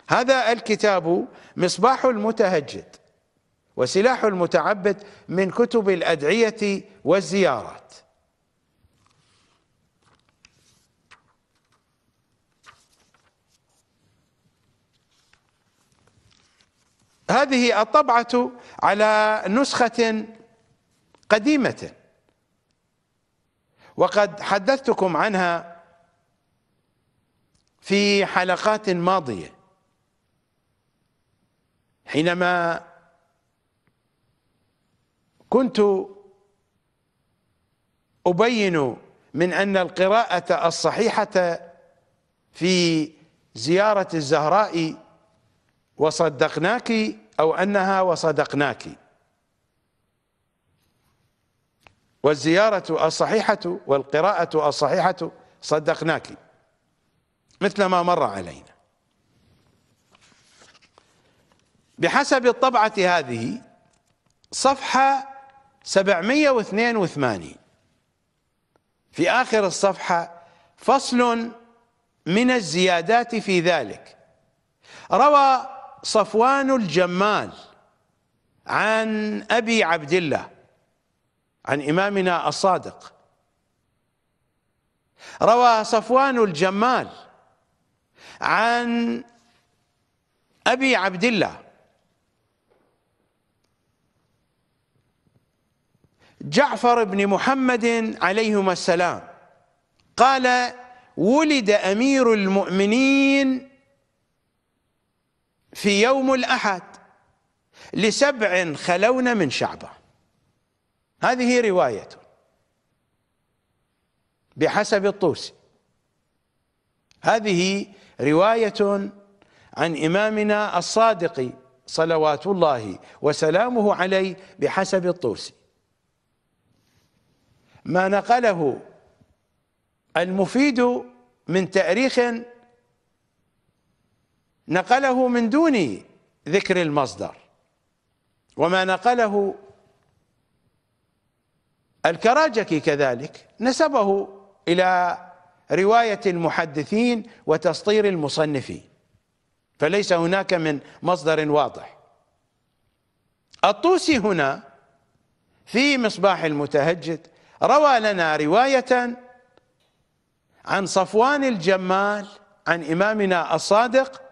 هذا الكتاب مصباح المتهجد وسلاح المتعبد من كتب الأدعية والزيارات هذه الطبعة على نسخة قديمة وقد حدثتكم عنها في حلقات ماضية حينما كنت أبين من أن القراءة الصحيحة في زيارة الزهراء وصدقناك أو أنها وصدقناك والزيارة الصحيحة والقراءة الصحيحة صدقناك مثل ما مر علينا بحسب الطبعة هذه صفحة 782 في آخر الصفحة فصل من الزيادات في ذلك روى صفوان الجمال عن أبي عبد الله عن إمامنا الصادق روى صفوان الجمال عن أبي عبد الله جعفر بن محمد عليهما السلام قال ولد أمير المؤمنين في يوم الأحد لسبع خلون من شعبه هذه رواية بحسب الطوسي هذه رواية عن إمامنا الصادق صلوات الله وسلامه عليه بحسب الطوسي ما نقله المفيد من تأريخ نقله من دون ذكر المصدر وما نقله الكراجكي كذلك نسبه إلى رواية المحدثين وتسطير المصنفين فليس هناك من مصدر واضح الطوسي هنا في مصباح المتهجد روى لنا رواية عن صفوان الجمال عن إمامنا الصادق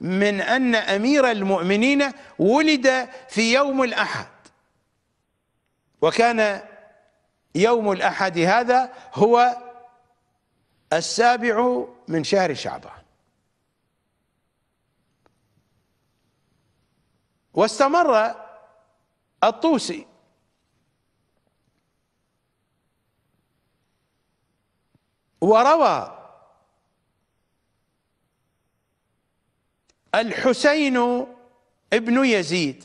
من أن أمير المؤمنين ولد في يوم الأحد وكان يوم الأحد هذا هو السابع من شهر شعبان واستمر الطوسي وروى الحسين ابن يزيد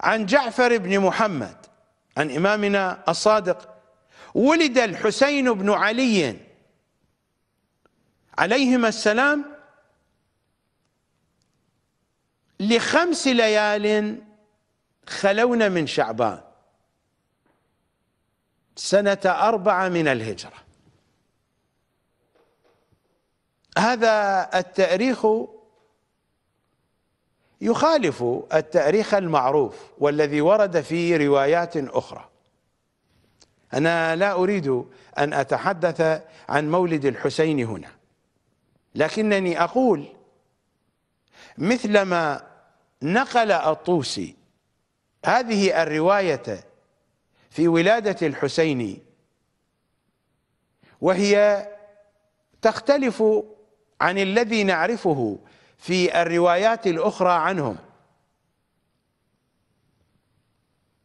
عن جعفر بن محمد عن إمامنا الصادق ولد الحسين بن علي عليهما السلام لخمس ليال خلونا من شعبان سنة أربعة من الهجرة هذا التاريخ يخالف التاريخ المعروف والذي ورد في روايات اخرى انا لا اريد ان اتحدث عن مولد الحسين هنا لكنني اقول مثلما نقل الطوسي هذه الروايه في ولاده الحسين وهي تختلف عن الذي نعرفه في الروايات الأخرى عنهم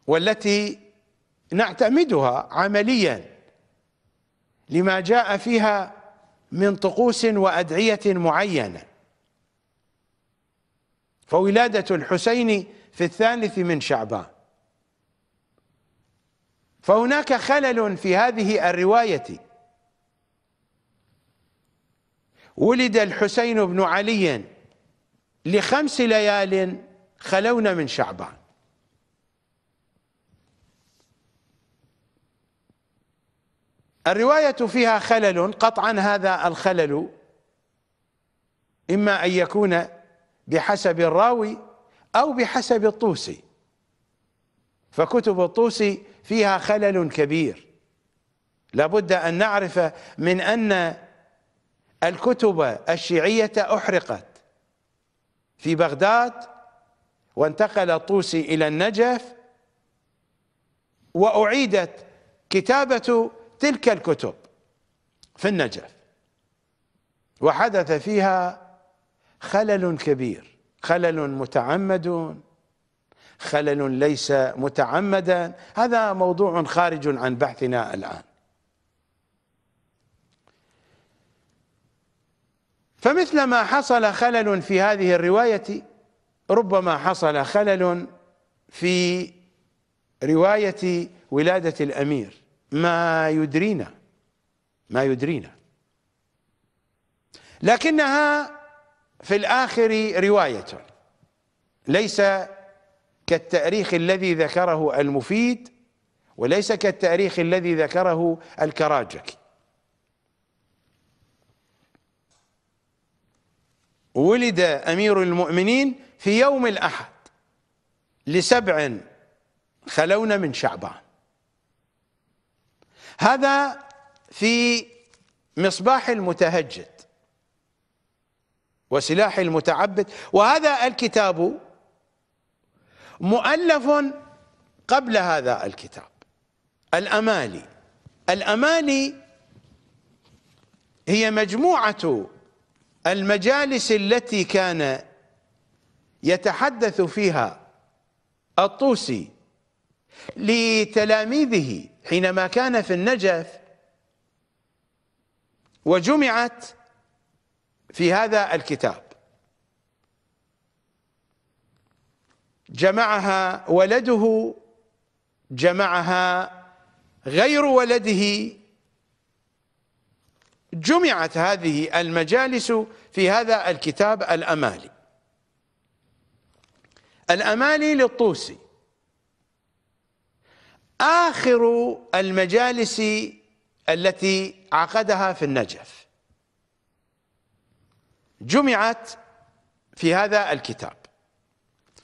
والتي نعتمدها عمليا لما جاء فيها من طقوس وأدعية معينة فولادة الحسين في الثالث من شعبان فهناك خلل في هذه الرواية ولد الحسين بن علي لخمس ليال خلونا من شعبان الرواية فيها خلل قطعا هذا الخلل إما أن يكون بحسب الراوي أو بحسب الطوسي فكتب الطوسي فيها خلل كبير لابد أن نعرف من أن الكتب الشيعية أحرقت في بغداد وانتقل الطوسي إلى النجف وأعيدت كتابة تلك الكتب في النجف وحدث فيها خلل كبير خلل متعمد خلل ليس متعمدا هذا موضوع خارج عن بحثنا الآن فمثلما حصل خلل في هذه الرواية ربما حصل خلل في رواية ولادة الأمير ما يدرينا ما يدرينا لكنها في الآخر رواية ليس كالتأريخ الذي ذكره المفيد وليس كالتأريخ الذي ذكره الكراجكي ولد أمير المؤمنين في يوم الأحد لسبع خلون من شعبان هذا في مصباح المتهجد وسلاح المتعبد وهذا الكتاب مؤلف قبل هذا الكتاب الأمالي الأمالي هي مجموعة المجالس التي كان يتحدث فيها الطوسي لتلاميذه حينما كان في النجف وجمعت في هذا الكتاب جمعها ولده جمعها غير ولده جمعت هذه المجالس في هذا الكتاب الأمالي الأمالي للطوسي آخر المجالس التي عقدها في النجف جمعت في هذا الكتاب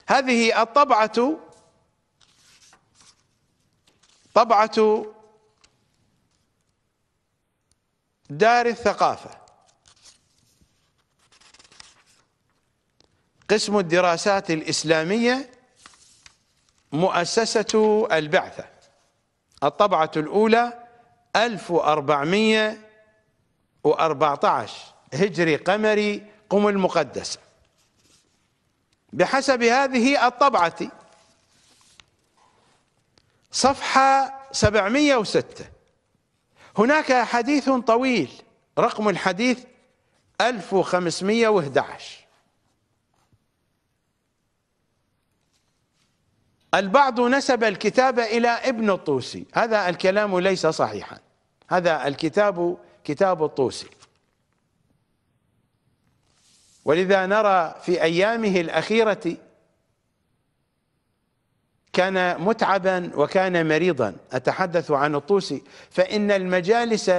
هذه الطبعة طبعة دار الثقافة قسم الدراسات الإسلامية مؤسسة البعثة الطبعة الأولى 1414 هجري قمري قم المقدس بحسب هذه الطبعة صفحة 706 هناك حديث طويل رقم الحديث 1511 البعض نسب الكتاب إلى ابن الطوسي هذا الكلام ليس صحيحا هذا الكتاب كتاب الطوسي ولذا نرى في أيامه الأخيرة كان متعبا وكان مريضا أتحدث عن الطوسي فإن المجالس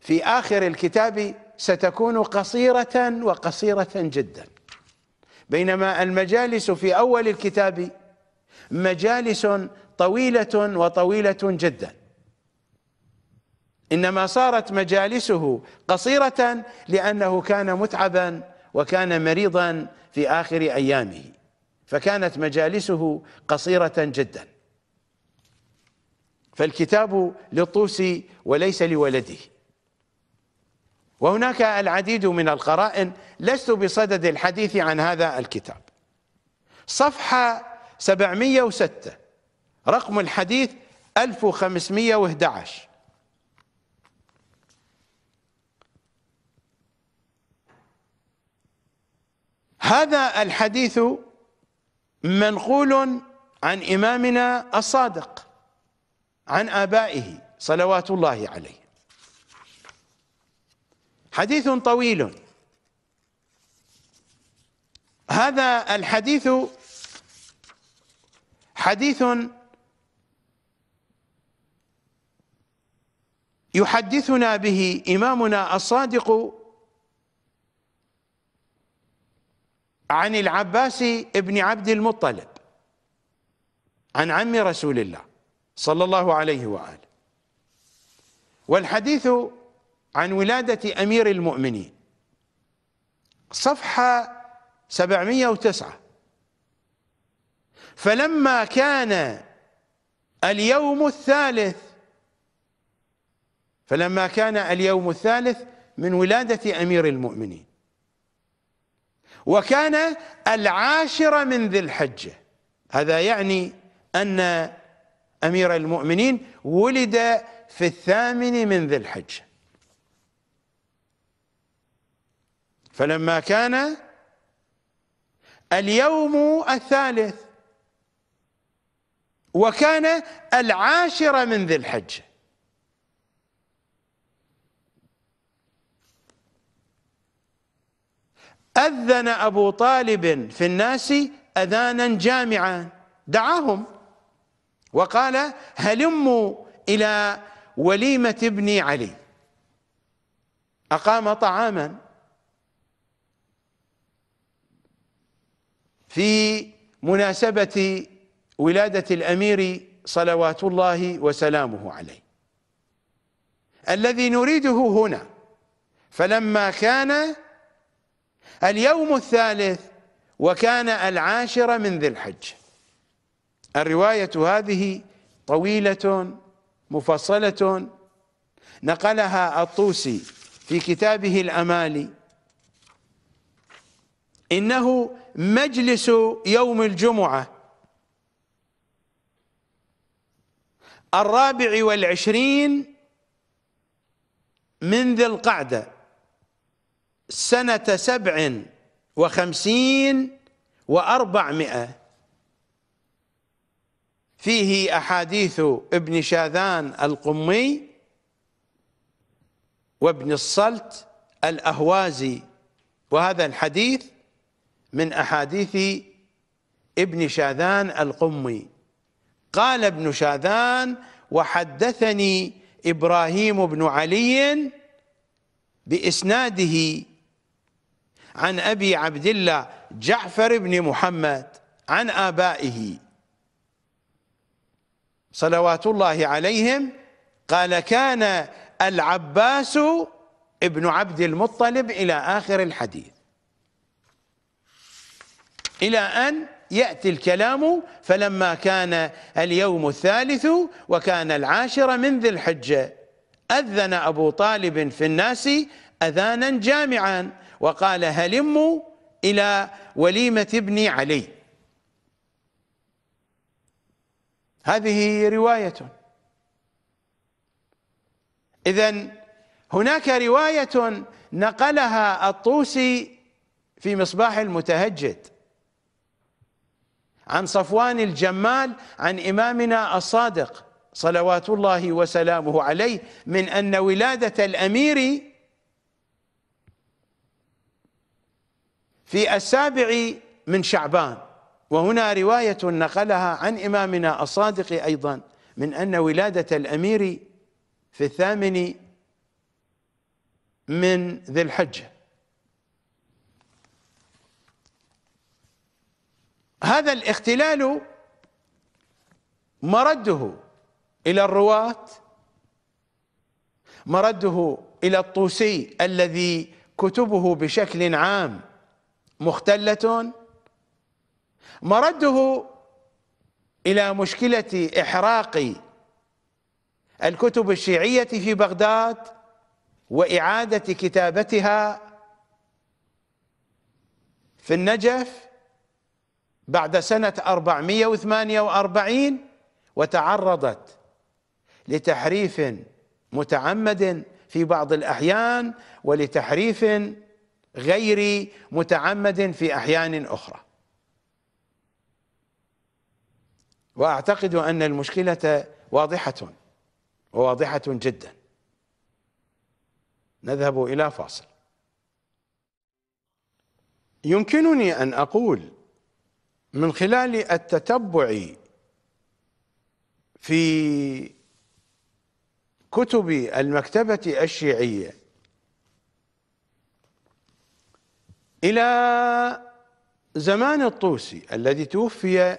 في آخر الكتاب ستكون قصيرة وقصيرة جدا بينما المجالس في أول الكتاب مجالس طويلة وطويلة جدا إنما صارت مجالسه قصيرة لأنه كان متعبا وكان مريضا في آخر أيامه فكانت مجالسه قصيرة جدا فالكتاب للطوسي وليس لولده وهناك العديد من القرائن لست بصدد الحديث عن هذا الكتاب صفحة 706 رقم الحديث 1511 هذا الحديث منقول عن إمامنا الصادق عن آبائه صلوات الله عليه حديث طويل هذا الحديث حديث يحدثنا به إمامنا الصادق عن العباس بن عبد المطلب عن عم رسول الله صلى الله عليه وآله والحديث عن ولادة أمير المؤمنين صفحة 709 فلما كان اليوم الثالث فلما كان اليوم الثالث من ولادة أمير المؤمنين وكان العاشر من ذي الحجة هذا يعني أن أمير المؤمنين ولد في الثامن من ذي الحجة فلما كان اليوم الثالث وكان العاشر من ذي الحجة أذن أبو طالب في الناس أذانا جامعا دعاهم وقال هلموا إلى وليمة ابن علي أقام طعاما في مناسبة ولادة الأمير صلوات الله وسلامه عليه الذي نريده هنا فلما كان اليوم الثالث وكان العاشر من ذي الحج الرواية هذه طويلة مفصلة نقلها الطوسي في كتابه الأمالي إنه مجلس يوم الجمعة الرابع والعشرين من ذي القعدة سنة سبع وخمسين وأربعمائة فيه أحاديث ابن شاذان القمي وابن الصلت الأهوازي وهذا الحديث من أحاديث ابن شاذان القمي قال ابن شاذان وحدثني إبراهيم بن علي بإسناده عن أبي عبد الله جعفر بن محمد عن آبائه صلوات الله عليهم قال كان العباس ابن عبد المطلب إلى آخر الحديث إلى أن يأتي الكلام فلما كان اليوم الثالث وكان العاشر من ذي الحجة أذن أبو طالب في الناس أذانا جامعا وقال هلموا إلى وليمة ابن علي هذه رواية إذا هناك رواية نقلها الطوسي في مصباح المتهجد عن صفوان الجمال عن إمامنا الصادق صلوات الله وسلامه عليه من أن ولادة الأمير في السابع من شعبان وهنا رواية نقلها عن إمامنا الصادق أيضا من أن ولادة الأمير في الثامن من ذي الحجة هذا الاختلال مرده إلى الرواة مرده إلى الطوسي الذي كتبه بشكل عام مختلة مرده إلى مشكلة إحراق الكتب الشيعية في بغداد وإعادة كتابتها في النجف بعد سنة 448 وتعرضت لتحريف متعمد في بعض الأحيان ولتحريف غير متعمد في احيان اخرى واعتقد ان المشكله واضحه وواضحه جدا نذهب الى فاصل يمكنني ان اقول من خلال التتبع في كتب المكتبه الشيعيه إلى زمان الطوسي الذي توفي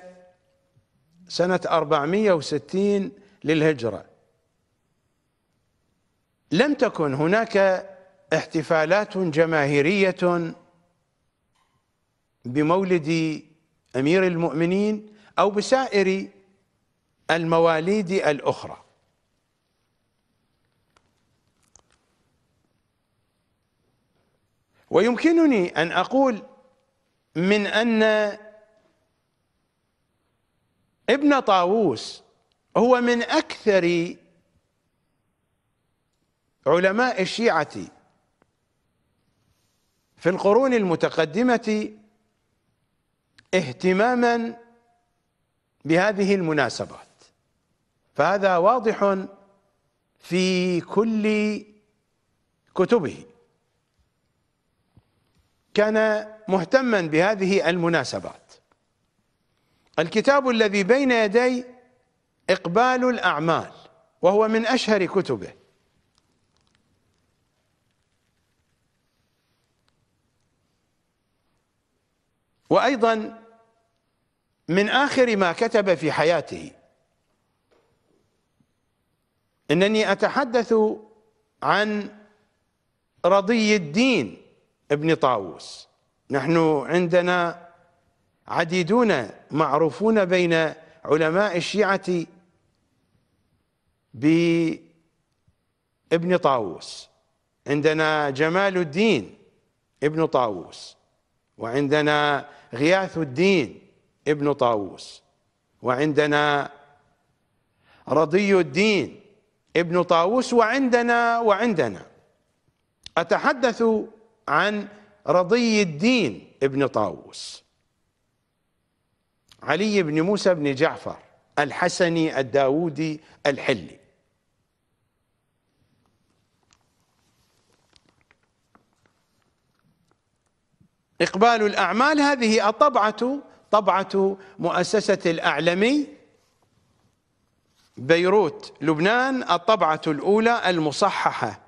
سنة 460 للهجرة لم تكن هناك احتفالات جماهيرية بمولد أمير المؤمنين أو بسائر المواليد الأخرى ويمكنني أن أقول من أن ابن طاووس هو من أكثر علماء الشيعة في القرون المتقدمة اهتماما بهذه المناسبات فهذا واضح في كل كتبه كان مهتما بهذه المناسبات الكتاب الذي بين يدي إقبال الأعمال وهو من أشهر كتبه وأيضا من آخر ما كتب في حياته إنني أتحدث عن رضي الدين ابن طاووس نحن عندنا عديدون معروفون بين علماء الشيعة بابن طاووس عندنا جمال الدين ابن طاووس وعندنا غياث الدين ابن طاووس وعندنا رضي الدين ابن طاووس وعندنا وعندنا أتحدث عن رضي الدين ابن طاووس علي بن موسى بن جعفر الحسني الداودي الحلي إقبال الأعمال هذه الطبعة طبعة مؤسسة الأعلمي بيروت لبنان الطبعة الأولى المصححة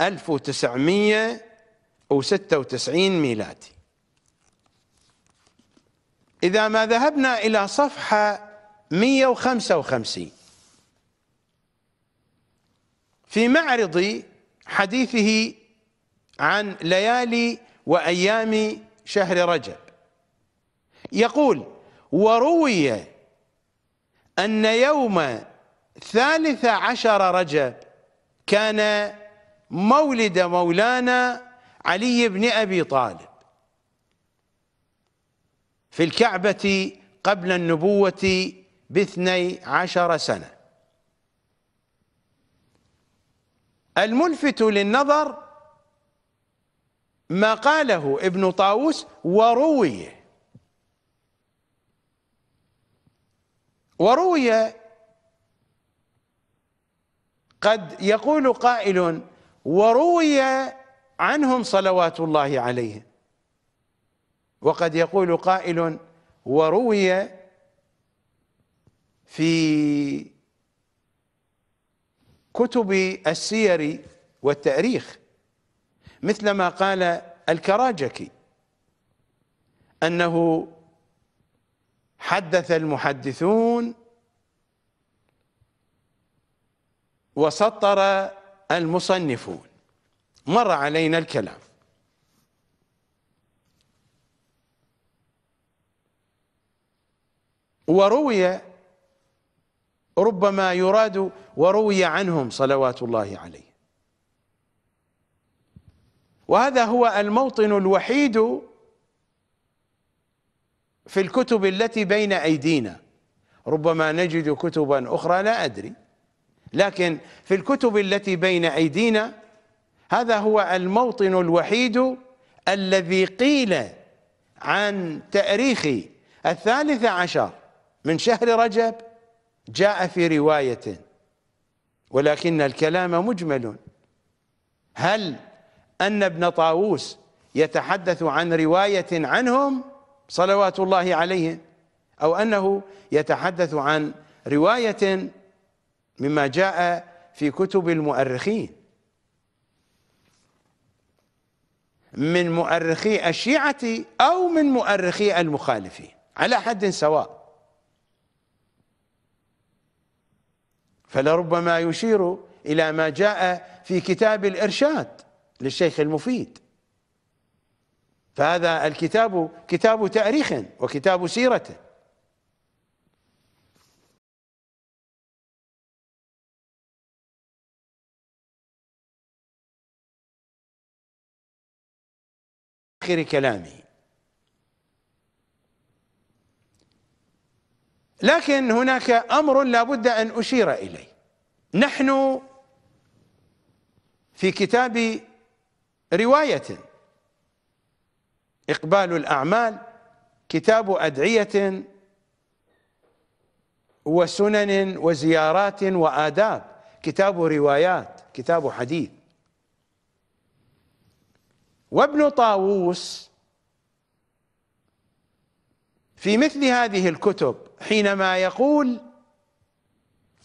1900 96 ميلادي إذا ما ذهبنا إلى صفحة 155 في معرض حديثه عن ليالي وأيام شهر رجب يقول وروي أن يوم ثالث عشر رجب كان مولد مولانا علي بن أبي طالب في الكعبة قبل النبوة باثني عشر سنة الملفت للنظر ما قاله ابن طاووس وروي وروي قد يقول قائل وروي عنهم صلوات الله عليهم وقد يقول قائل وروي في كتب السير والتاريخ مثل ما قال الكراجكي انه حدث المحدثون وسطر المصنفون مر علينا الكلام وروي ربما يراد وروي عنهم صلوات الله عليه وهذا هو الموطن الوحيد في الكتب التي بين أيدينا ربما نجد كتبا أخرى لا أدري لكن في الكتب التي بين أيدينا هذا هو الموطن الوحيد الذي قيل عن تاريخ الثالث عشر من شهر رجب جاء في روايه ولكن الكلام مجمل هل ان ابن طاووس يتحدث عن روايه عنهم صلوات الله عليهم او انه يتحدث عن روايه مما جاء في كتب المؤرخين من مؤرخي الشيعة أو من مؤرخي المخالفين على حد سواء فلربما يشير إلى ما جاء في كتاب الإرشاد للشيخ المفيد فهذا الكتاب كتاب تاريخ وكتاب سيرته آخر كلامه لكن هناك أمر لا بد أن أشير إليه نحن في كتاب رواية إقبال الأعمال كتاب أدعية وسنن وزيارات وآداب كتاب روايات كتاب حديث وابن طاووس في مثل هذه الكتب حينما يقول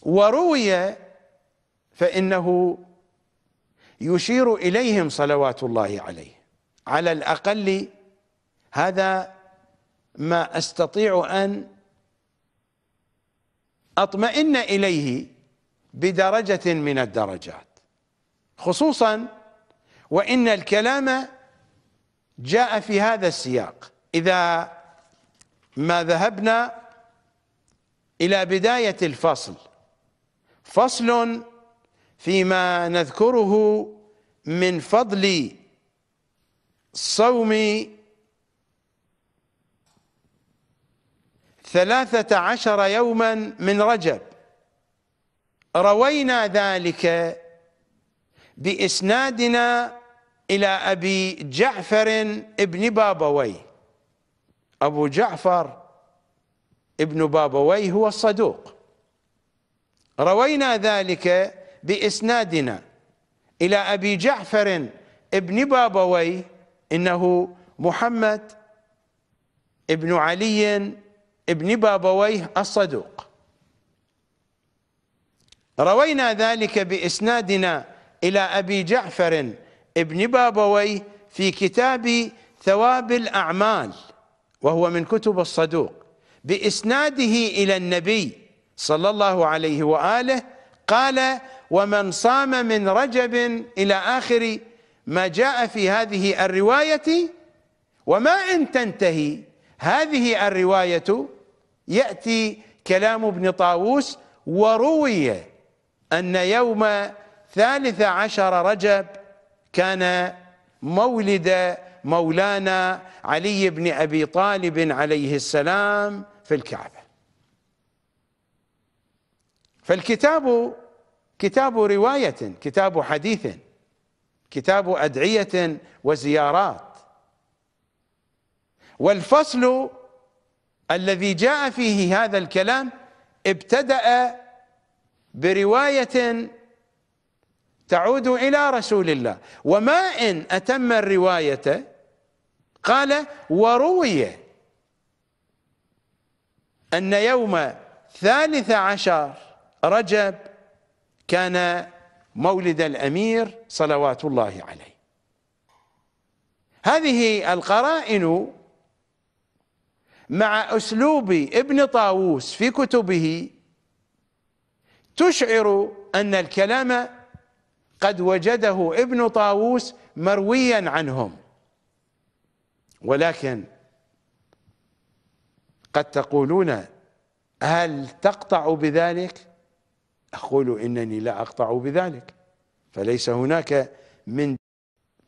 وروي فإنه يشير إليهم صلوات الله عليه على الأقل هذا ما أستطيع أن أطمئن إليه بدرجة من الدرجات خصوصا وإن الكلام جاء في هذا السياق إذا ما ذهبنا إلى بداية الفصل فصل فيما نذكره من فضل صوم ثلاثة عشر يوما من رجب روينا ذلك بإسنادنا إلى أبي جعفر ابن بابوي أبو جعفر ابن بابوي هو الصدوق روينا ذلك بإسنادنا إلى أبي جعفر ابن بابوي إنه محمد ابن علي ابن بابويه الصدوق روينا ذلك بإسنادنا إلى أبي جعفر ابن بابوي في كتاب ثواب الأعمال وهو من كتب الصدوق بإسناده إلى النبي صلى الله عليه وآله قال ومن صام من رجب إلى آخر ما جاء في هذه الرواية وما إن تنتهي هذه الرواية يأتي كلام ابن طاووس وروي أن يوم ثالث عشر رجب كان مولد مولانا علي بن أبي طالب عليه السلام في الكعبة فالكتاب كتاب رواية كتاب حديث كتاب أدعية وزيارات والفصل الذي جاء فيه هذا الكلام ابتدأ برواية تعود إلى رسول الله وما إن أتم الرواية قال وروي أن يوم ثالث عشر رجب كان مولد الأمير صلوات الله عليه هذه القرائن مع أسلوب ابن طاووس في كتبه تشعر أن الكلام قد وجده ابن طاووس مرويا عنهم ولكن قد تقولون هل تقطع بذلك أقول إنني لا أقطع بذلك فليس هناك من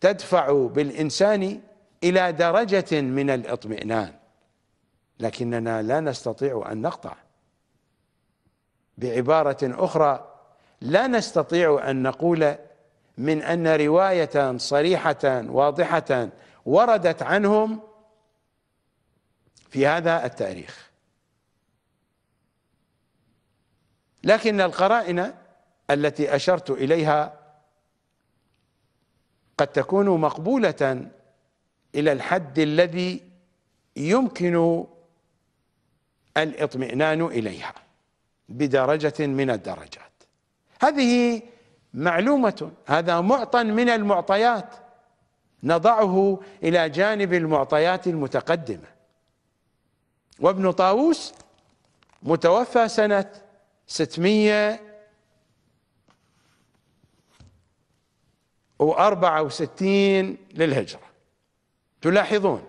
تدفع بالإنسان إلى درجة من الإطمئنان لكننا لا نستطيع أن نقطع بعبارة أخرى لا نستطيع أن نقول من أن رواية صريحة واضحة وردت عنهم في هذا التاريخ لكن القرائن التي أشرت إليها قد تكون مقبولة إلى الحد الذي يمكن الاطمئنان إليها بدرجة من الدرجات هذه معلومة هذا معطى من المعطيات نضعه إلى جانب المعطيات المتقدمة وابن طاووس متوفى سنة 664 للهجرة تلاحظون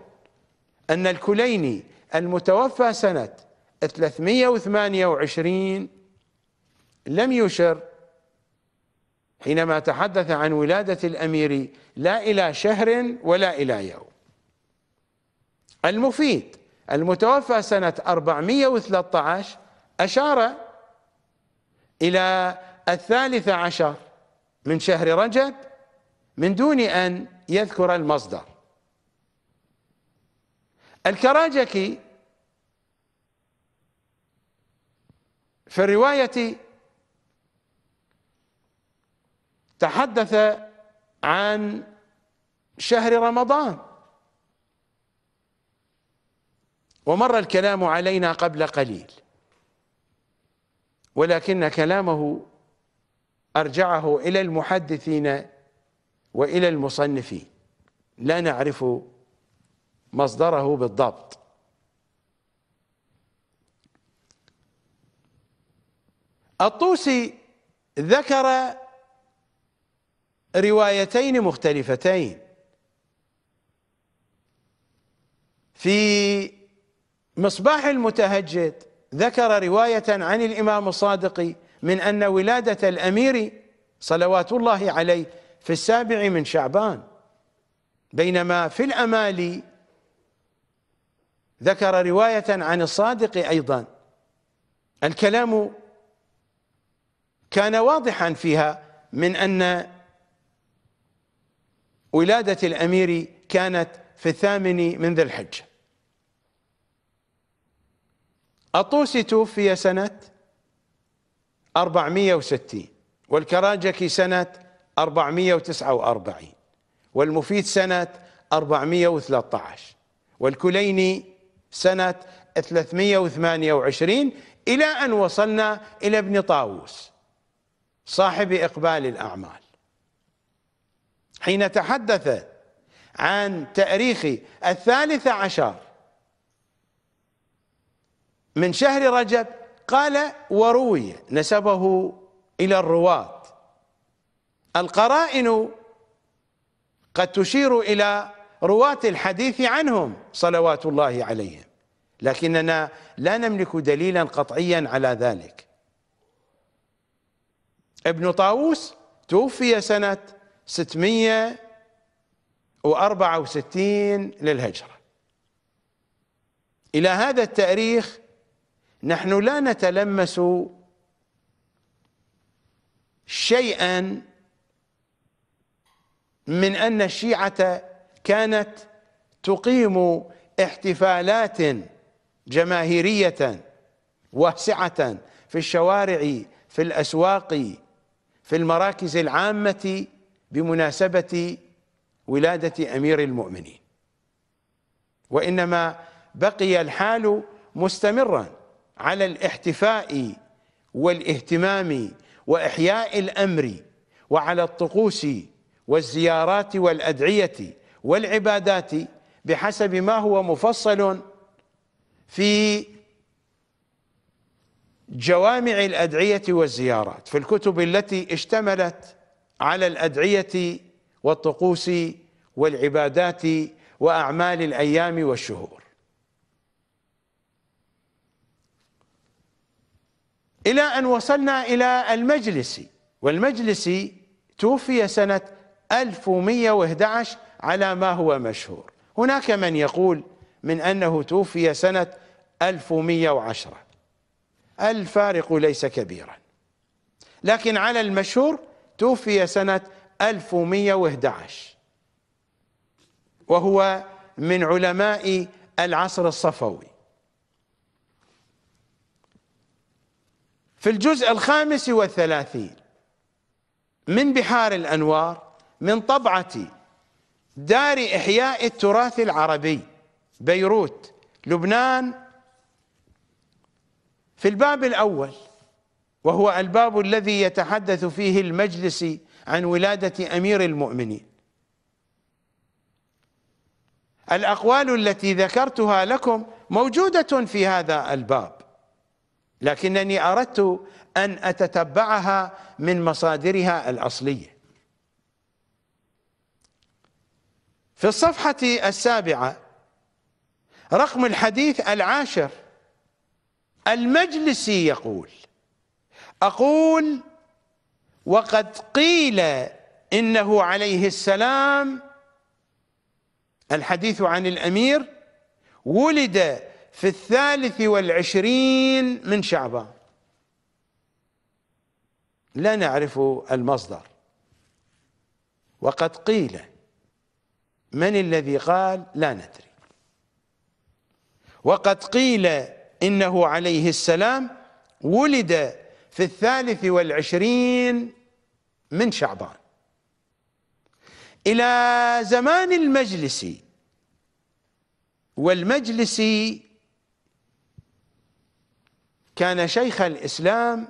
أن الكليني المتوفى سنة 328 لم يشر حينما تحدث عن ولادة الأمير لا إلى شهر ولا إلى يوم المفيد المتوفى سنة 413 أشار إلى الثالث عشر من شهر رجب من دون أن يذكر المصدر الكراجكي في الرواية تحدث عن شهر رمضان ومر الكلام علينا قبل قليل ولكن كلامه ارجعه الى المحدثين والى المصنفين لا نعرف مصدره بالضبط الطوسي ذكر روايتين مختلفتين في مصباح المتهجد ذكر رواية عن الإمام الصادق من أن ولادة الأمير صلوات الله عليه في السابع من شعبان بينما في الأمالي ذكر رواية عن الصادق أيضا الكلام كان واضحا فيها من أن ولادة الأمير كانت في الثامن من ذي الحجة الطوسي توفي سنة 460 والكراجكي سنة 449 والمفيد سنة 413 والكليني سنة 328 إلى أن وصلنا إلى ابن طاووس صاحب إقبال الأعمال حين تحدث عن تاريخ الثالث عشر من شهر رجب قال وروي نسبه الى الرواه القرائن قد تشير الى رواه الحديث عنهم صلوات الله عليهم لكننا لا نملك دليلا قطعيا على ذلك ابن طاووس توفي سنه 664 للهجرة إلى هذا التاريخ نحن لا نتلمس شيئا من أن الشيعة كانت تقيم احتفالات جماهيرية واسعة في الشوارع في الأسواق في المراكز العامة بمناسبة ولادة أمير المؤمنين وإنما بقي الحال مستمرا على الاحتفاء والاهتمام وإحياء الأمر وعلى الطقوس والزيارات والأدعية والعبادات بحسب ما هو مفصل في جوامع الأدعية والزيارات في الكتب التي اشتملت على الأدعية والطقوس والعبادات وأعمال الأيام والشهور إلى أن وصلنا إلى المجلس والمجلس توفي سنة 1111 على ما هو مشهور هناك من يقول من أنه توفي سنة 1110 الفارق ليس كبيرا لكن على المشهور توفي سنة 1111 وهو من علماء العصر الصفوي في الجزء الخامس والثلاثين من بحار الأنوار من طبعة دار إحياء التراث العربي بيروت لبنان في الباب الأول وهو الباب الذي يتحدث فيه المجلس عن ولادة أمير المؤمنين الأقوال التي ذكرتها لكم موجودة في هذا الباب لكنني أردت أن أتتبعها من مصادرها الأصلية في الصفحة السابعة رقم الحديث العاشر المجلسي يقول أقول وقد قيل إنه عليه السلام الحديث عن الأمير ولد في الثالث والعشرين من شعبان لا نعرف المصدر وقد قيل من الذي قال لا ندري وقد قيل إنه عليه السلام ولد في الثالث والعشرين من شعبان إلى زمان المجلس والمجلس كان شيخ الإسلام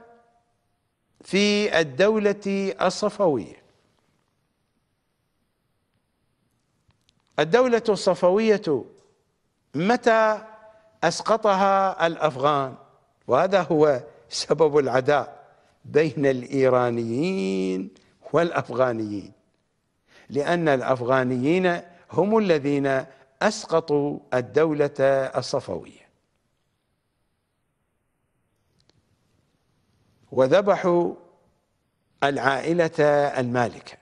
في الدولة الصفوية الدولة الصفوية متى أسقطها الأفغان وهذا هو سبب العداء بين الإيرانيين والأفغانيين لأن الأفغانيين هم الذين أسقطوا الدولة الصفوية وذبحوا العائلة المالكة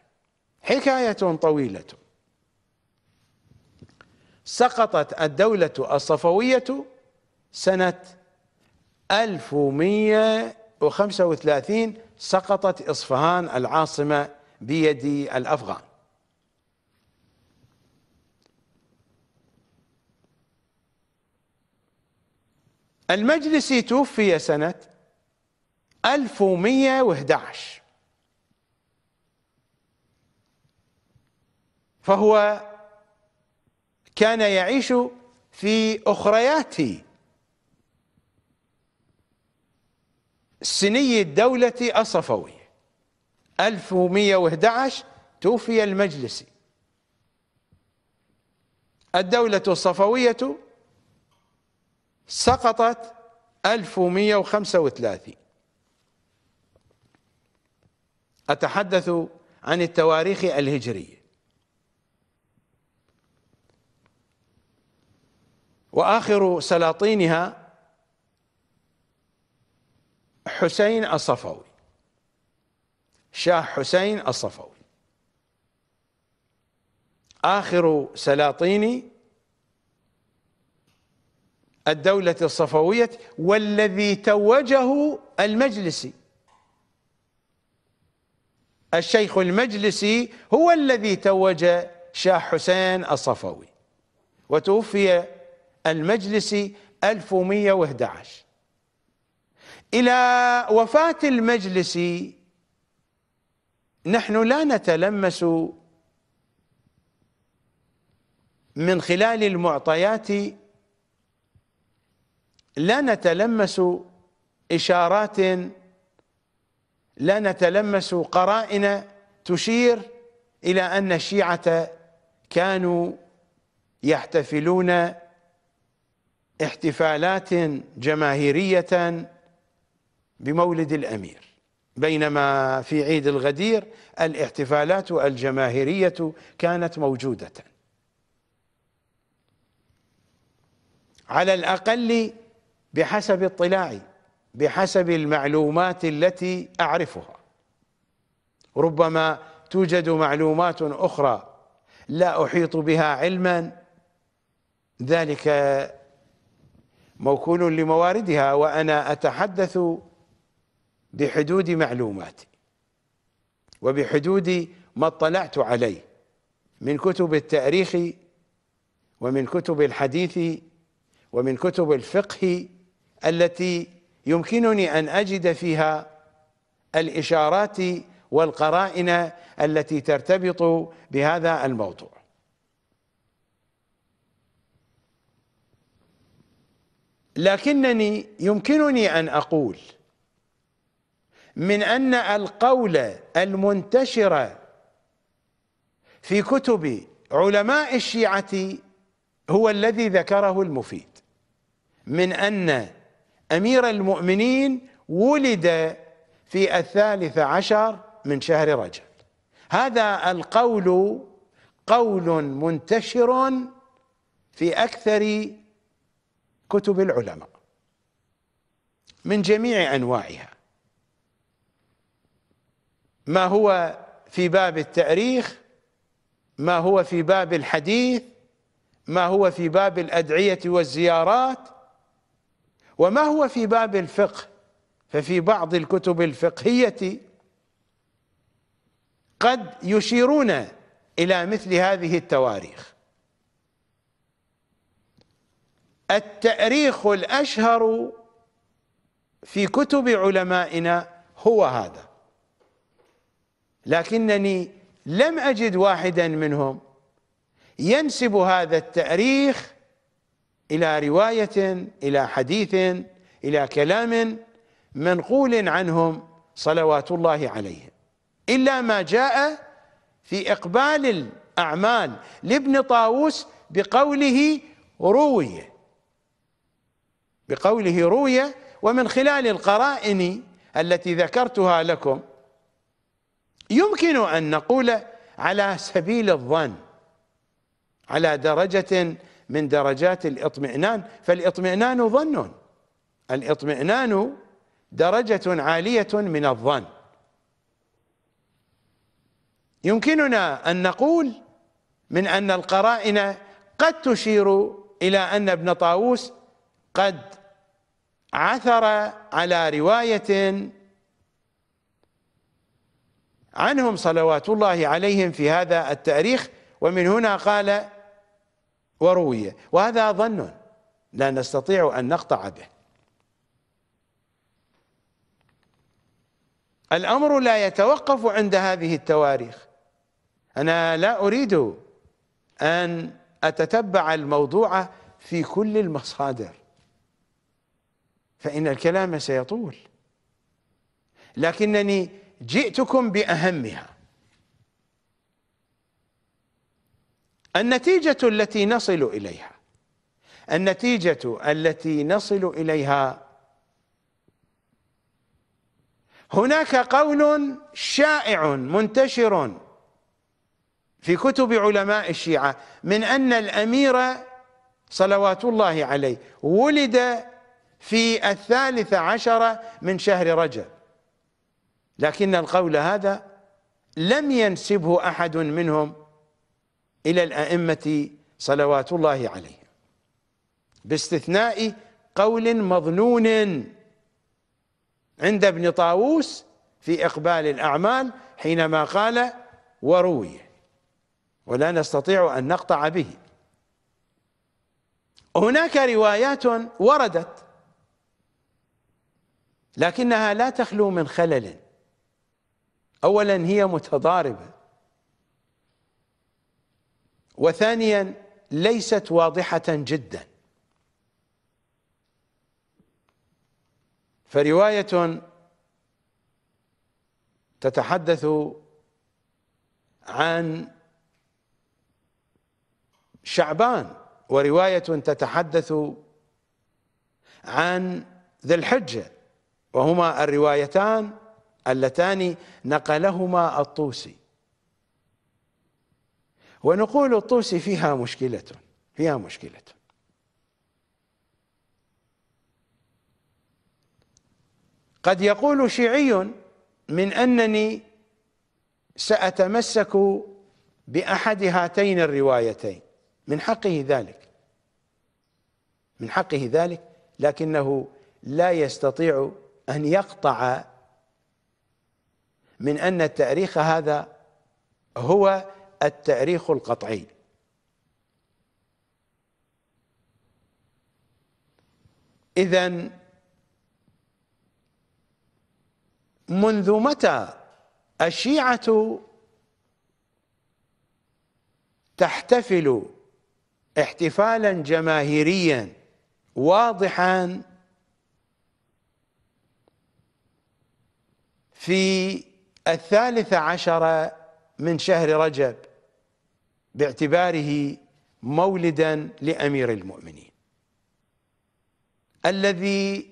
حكاية طويلة سقطت الدولة الصفوية سنة 1135 سقطت إصفهان العاصمة بيد الأفغان المجلسي توفي سنة 1111 فهو كان يعيش في أخريات سني الدولة الصفوية 1111 توفي المجلسي الدولة الصفوية سقطت 1135 أتحدث عن التواريخ الهجرية وآخر سلاطينها حسين الصفوي شاه حسين الصفوي آخر سلاطين الدولة الصفوية والذي توجه المجلسي الشيخ المجلسي هو الذي توج شاه حسين الصفوي وتوفي المجلسي 1111 إلى وفاة المجلس نحن لا نتلمس من خلال المعطيات لا نتلمس إشارات لا نتلمس قرائن تشير إلى أن الشيعة كانوا يحتفلون احتفالات جماهيرية بمولد الأمير بينما في عيد الغدير الاحتفالات الجماهيرية كانت موجودة على الأقل بحسب اطلاعي بحسب المعلومات التي أعرفها ربما توجد معلومات أخرى لا أحيط بها علما ذلك موكول لمواردها وأنا أتحدث بحدود معلوماتي وبحدود ما اطلعت عليه من كتب التاريخ ومن كتب الحديث ومن كتب الفقه التي يمكنني ان اجد فيها الاشارات والقرائن التي ترتبط بهذا الموضوع لكنني يمكنني ان اقول من أن القول المنتشر في كتب علماء الشيعة هو الذي ذكره المفيد من أن أمير المؤمنين ولد في الثالث عشر من شهر رجب هذا القول قول منتشر في أكثر كتب العلماء من جميع أنواعها ما هو في باب التاريخ ما هو في باب الحديث ما هو في باب الادعيه والزيارات وما هو في باب الفقه ففي بعض الكتب الفقهيه قد يشيرون الى مثل هذه التواريخ التاريخ الاشهر في كتب علمائنا هو هذا لكنني لم أجد واحدا منهم ينسب هذا التأريخ إلى رواية إلى حديث إلى كلام منقول عنهم صلوات الله عليهم إلا ما جاء في إقبال الأعمال لابن طاووس بقوله روية بقوله روية ومن خلال القرائن التي ذكرتها لكم يمكن أن نقول على سبيل الظن على درجة من درجات الاطمئنان فالاطمئنان ظن الاطمئنان درجة عالية من الظن يمكننا أن نقول من أن القرائن قد تشير إلى أن ابن طاووس قد عثر على رواية عنهم صلوات الله عليهم في هذا التاريخ ومن هنا قال وروي وهذا ظن لا نستطيع أن نقطع به الأمر لا يتوقف عند هذه التواريخ أنا لا أريد أن أتتبع الموضوع في كل المصادر فإن الكلام سيطول لكنني جئتكم باهمها النتيجه التي نصل اليها النتيجه التي نصل اليها هناك قول شائع منتشر في كتب علماء الشيعه من ان الامير صلوات الله عليه ولد في الثالث عشر من شهر رجب لكن القول هذا لم ينسبه احد منهم الى الائمه صلوات الله عليهم باستثناء قول مظنون عند ابن طاووس في اقبال الاعمال حينما قال وروي ولا نستطيع ان نقطع به هناك روايات وردت لكنها لا تخلو من خلل اولا هي متضاربه وثانيا ليست واضحه جدا فروايه تتحدث عن شعبان وروايه تتحدث عن ذي الحجه وهما الروايتان اللتان نقلهما الطوسي ونقول الطوسي فيها مشكلة فيها مشكلة قد يقول شيعي من أنني سأتمسك بأحد هاتين الروايتين من حقه ذلك من حقه ذلك لكنه لا يستطيع أن يقطع من أن التأريخ هذا هو التأريخ القطعي إذا منذ متى الشيعة تحتفل احتفالا جماهيريا واضحا في الثالث عشر من شهر رجب باعتباره مولدا لامير المؤمنين الذي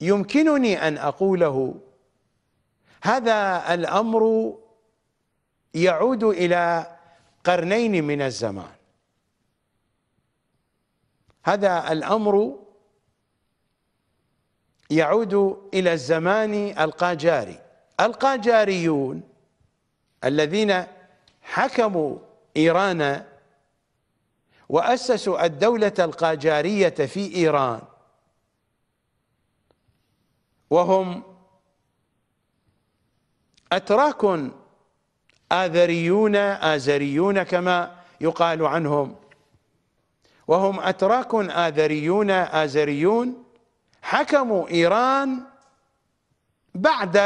يمكنني ان اقوله هذا الامر يعود الى قرنين من الزمان هذا الامر يعود الى الزمان القاجاري القاجاريون الذين حكموا إيران وأسسوا الدولة القاجارية في إيران وهم أتراك آذريون آزريون كما يقال عنهم وهم أتراك آذريون آزريون حكموا إيران بعد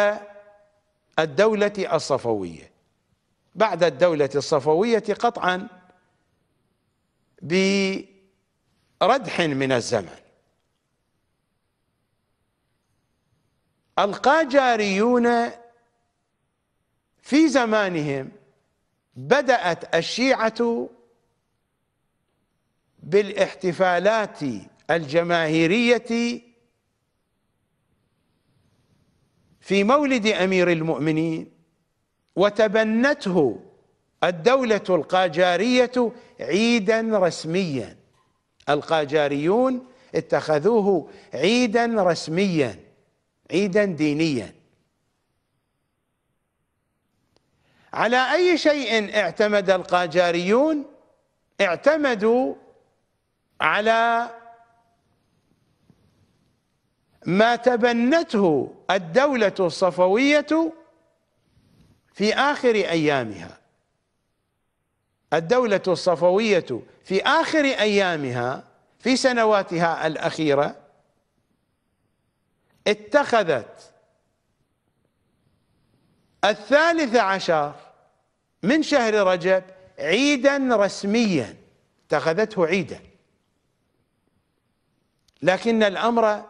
الدولة الصفوية بعد الدولة الصفوية قطعا بردح من الزمن القاجاريون في زمانهم بدأت الشيعة بالاحتفالات الجماهيرية في مولد امير المؤمنين وتبنته الدولة القاجارية عيدا رسميا القاجاريون اتخذوه عيدا رسميا عيدا دينيا على اي شيء اعتمد القاجاريون اعتمدوا على ما تبنته الدولة الصفوية في آخر أيامها الدولة الصفوية في آخر أيامها في سنواتها الأخيرة اتخذت الثالث عشر من شهر رجب عيدا رسميا اتخذته عيدا لكن الأمر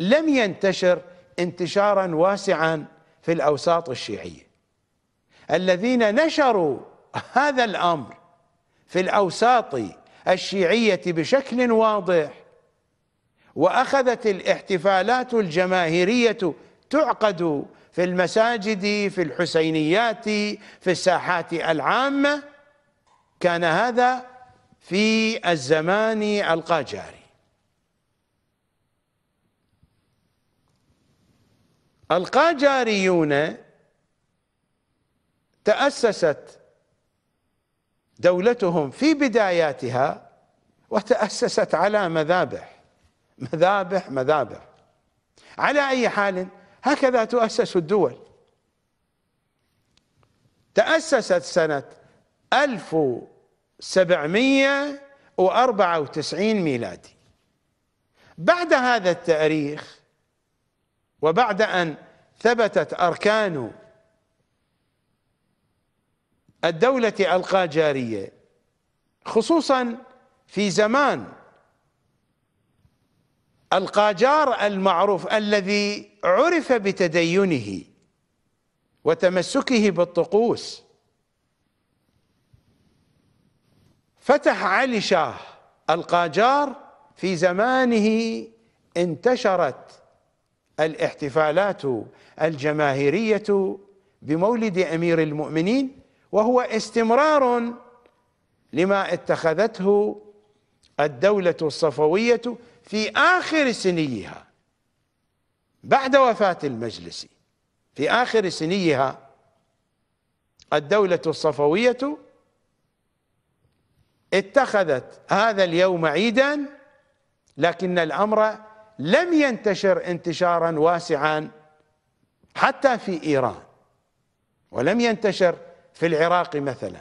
لم ينتشر انتشارا واسعا في الاوساط الشيعيه الذين نشروا هذا الامر في الاوساط الشيعيه بشكل واضح واخذت الاحتفالات الجماهيريه تعقد في المساجد في الحسينيات في الساحات العامه كان هذا في الزمان القاجاري القاجاريون تأسست دولتهم في بداياتها وتأسست على مذابح مذابح مذابح على أي حال هكذا تؤسس الدول تأسست سنة 1794 ميلادي بعد هذا التاريخ وبعد أن ثبتت أركان الدولة القاجارية خصوصا في زمان القاجار المعروف الذي عرف بتدينه وتمسكه بالطقوس فتح علي شاه القاجار في زمانه انتشرت الاحتفالات الجماهيريه بمولد امير المؤمنين وهو استمرار لما اتخذته الدوله الصفويه في اخر سنيها بعد وفاه المجلس في اخر سنيها الدوله الصفويه اتخذت هذا اليوم عيدا لكن الامر لم ينتشر انتشارا واسعا حتى في ايران ولم ينتشر في العراق مثلا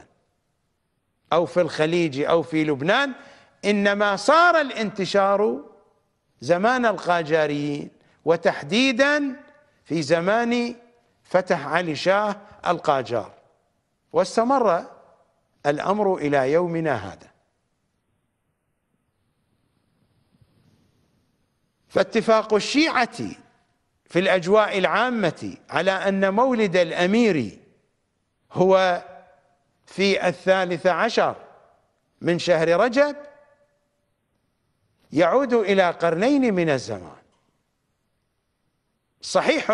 او في الخليج او في لبنان انما صار الانتشار زمان القاجاريين وتحديدا في زمان فتح علي شاه القاجار واستمر الامر الى يومنا هذا فاتفاق الشيعة في الأجواء العامة على أن مولد الأمير هو في الثالث عشر من شهر رجب يعود إلى قرنين من الزمان صحيح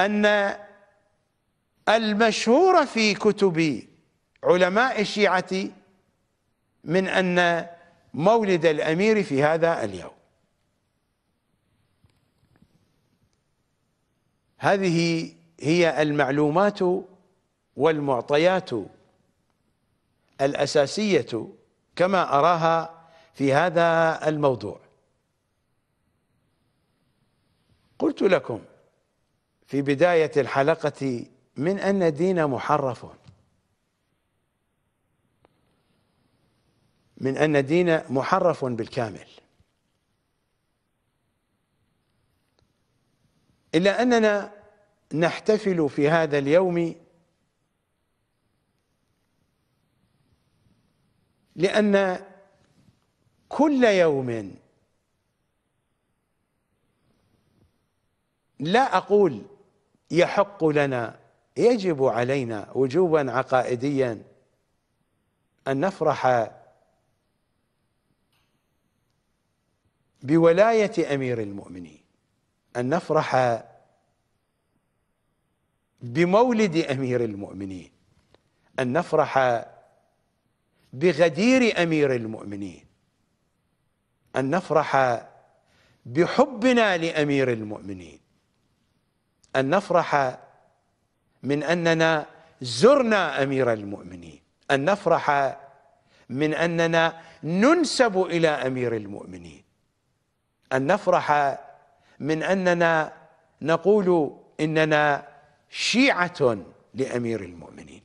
أن المشهور في كتب علماء الشيعة من أن مولد الأمير في هذا اليوم هذه هي المعلومات والمعطيات الأساسية كما أراها في هذا الموضوع قلت لكم في بداية الحلقة من أن الدين محرف من أن الدين محرف بالكامل إلا أننا نحتفل في هذا اليوم لأن كل يوم لا أقول يحق لنا يجب علينا وجوبا عقائديا أن نفرح بولاية أمير المؤمنين أن نفرح بمولد أمير المؤمنين أن نفرح بغدير أمير المؤمنين أن نفرح بحبنا لأمير المؤمنين أن نفرح من أننا زرنا أمير المؤمنين أن نفرح من أننا ننسب إلى أمير المؤمنين أن نفرح من اننا نقول اننا شيعه لامير المؤمنين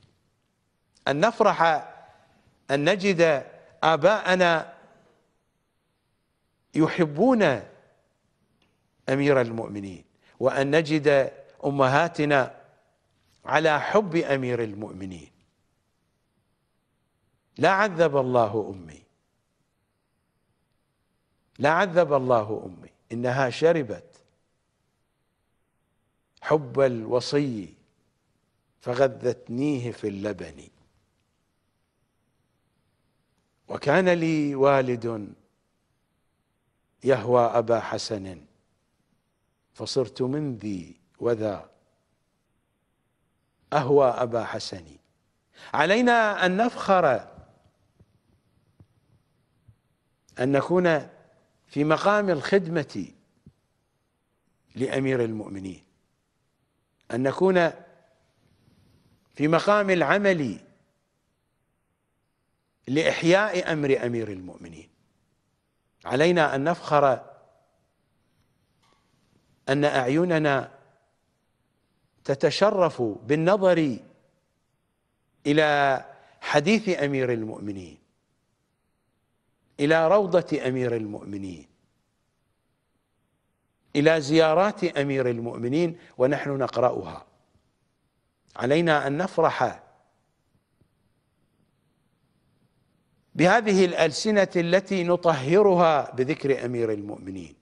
ان نفرح ان نجد اباءنا يحبون امير المؤمنين وان نجد امهاتنا على حب امير المؤمنين لا عذب الله امي لا عذب الله امي إنها شربت حب الوصي فغذتنيه في اللبن وكان لي والد يهوى أبا حسن فصرت من ذي وذا أهوى أبا حسن علينا أن نفخر أن نكون في مقام الخدمة لأمير المؤمنين أن نكون في مقام العمل لإحياء أمر أمير المؤمنين علينا أن نفخر أن أعيننا تتشرف بالنظر إلى حديث أمير المؤمنين الى روضه امير المؤمنين الى زيارات امير المؤمنين ونحن نقراها علينا ان نفرح بهذه الالسنه التي نطهرها بذكر امير المؤمنين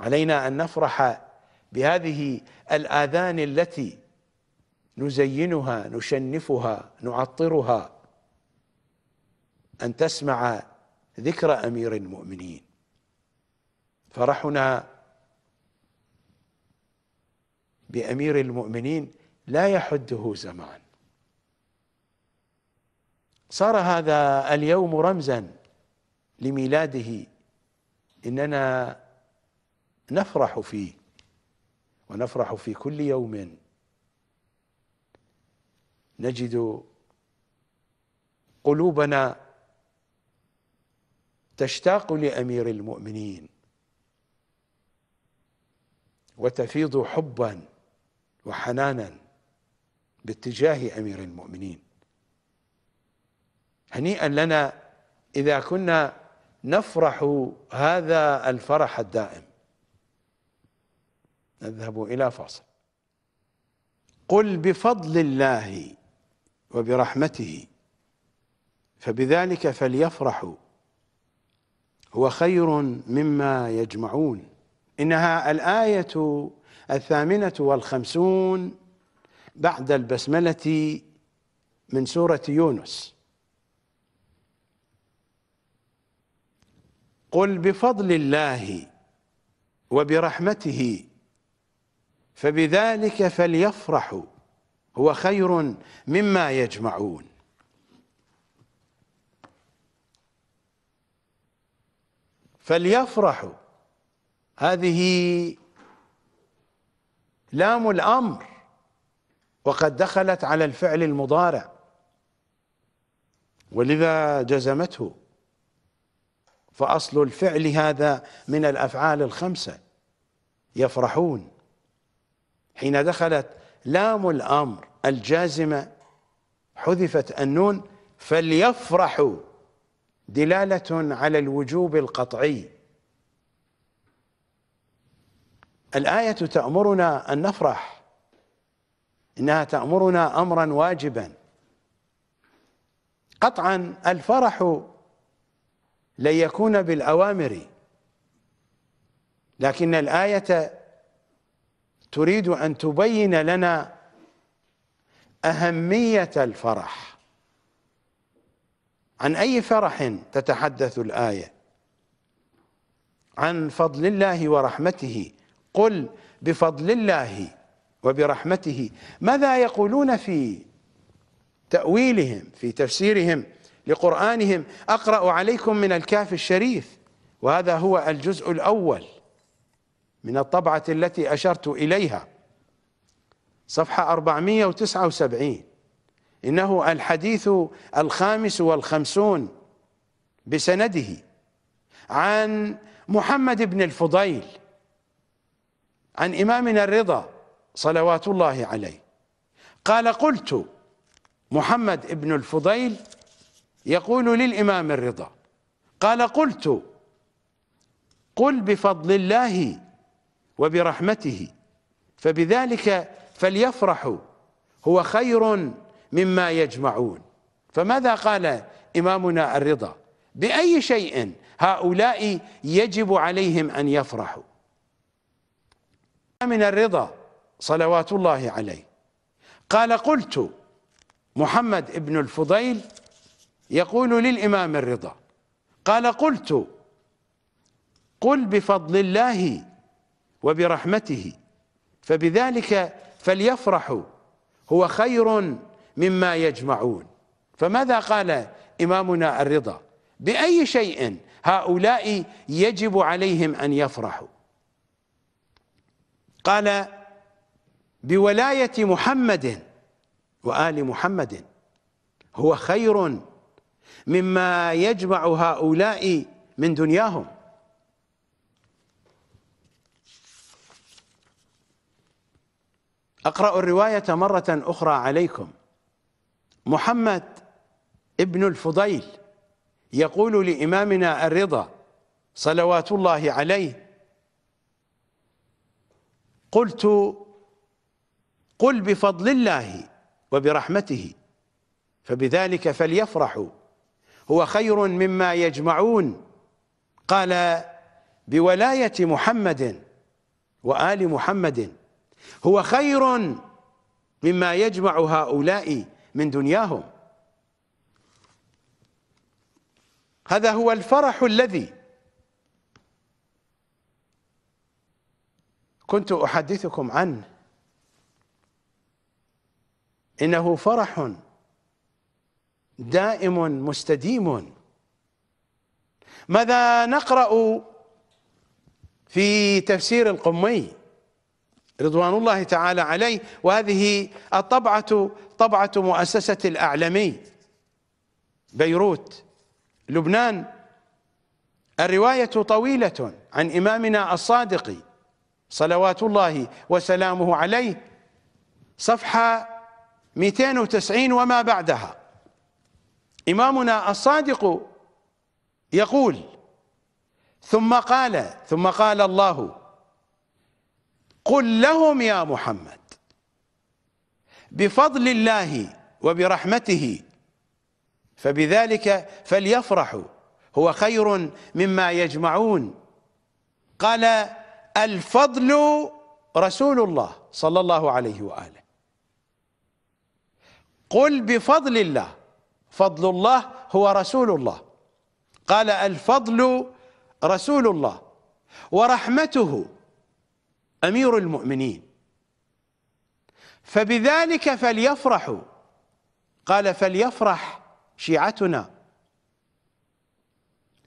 علينا ان نفرح بهذه الاذان التي نزينها نشنفها نعطرها أن تسمع ذكر أمير المؤمنين فرحنا بأمير المؤمنين لا يحده زمان صار هذا اليوم رمزا لميلاده إننا نفرح فيه ونفرح في كل يوم نجد قلوبنا تشتاق لامير المؤمنين وتفيض حبا وحنانا باتجاه امير المؤمنين هنيئا لنا اذا كنا نفرح هذا الفرح الدائم نذهب الى فاصل قل بفضل الله وبرحمته فبذلك فليفرحوا هو خير مما يجمعون إنها الآية الثامنة والخمسون بعد البسملة من سورة يونس قل بفضل الله وبرحمته فبذلك فليفرحوا هو خير مما يجمعون فليفرحوا هذه لام الامر وقد دخلت على الفعل المضارع ولذا جزمته فاصل الفعل هذا من الافعال الخمسه يفرحون حين دخلت لام الامر الجازمه حذفت النون فليفرحوا دلاله على الوجوب القطعي الايه تامرنا ان نفرح انها تامرنا امرا واجبا قطعا الفرح لن يكون بالاوامر لكن الايه تريد ان تبين لنا اهميه الفرح عن أي فرح تتحدث الآية عن فضل الله ورحمته قل بفضل الله وبرحمته ماذا يقولون في تأويلهم في تفسيرهم لقرآنهم أقرأ عليكم من الكاف الشريف وهذا هو الجزء الأول من الطبعة التي أشرت إليها صفحة 479 إنه الحديث الخامس والخمسون بسنده عن محمد بن الفضيل عن إمامنا الرضا صلوات الله عليه قال قلت محمد بن الفضيل يقول للإمام الرضا قال قلت قل بفضل الله وبرحمته فبذلك فليفرحوا هو خير مما يجمعون فماذا قال إمامنا الرضا بأي شيء هؤلاء يجب عليهم أن يفرحوا من الرضا صلوات الله عليه قال قلت محمد بن الفضيل يقول للإمام الرضا قال قلت قل بفضل الله وبرحمته فبذلك فليفرحوا هو خير مما يجمعون فماذا قال إمامنا الرضا بأي شيء هؤلاء يجب عليهم أن يفرحوا قال بولاية محمد وآل محمد هو خير مما يجمع هؤلاء من دنياهم أقرأ الرواية مرة أخرى عليكم محمد ابن الفضيل يقول لإمامنا الرضا صلوات الله عليه قلت قل بفضل الله وبرحمته فبذلك فليفرحوا هو خير مما يجمعون قال بولاية محمد وآل محمد هو خير مما يجمع هؤلاء من دنياهم هذا هو الفرح الذي كنت أحدثكم عنه إنه فرح دائم مستديم ماذا نقرأ في تفسير القمي رضوان الله تعالى عليه وهذه الطبعة طبعة مؤسسة الأعلمي بيروت لبنان الرواية طويلة عن إمامنا الصادق صلوات الله وسلامه عليه صفحة 290 وما بعدها إمامنا الصادق يقول ثم قال ثم قال الله قل لهم يا محمد بفضل الله وبرحمته فبذلك فليفرحوا هو خير مما يجمعون قال الفضل رسول الله صلى الله عليه واله قل بفضل الله فضل الله هو رسول الله قال الفضل رسول الله ورحمته أمير المؤمنين فبذلك فليفرحوا قال فليفرح شيعتنا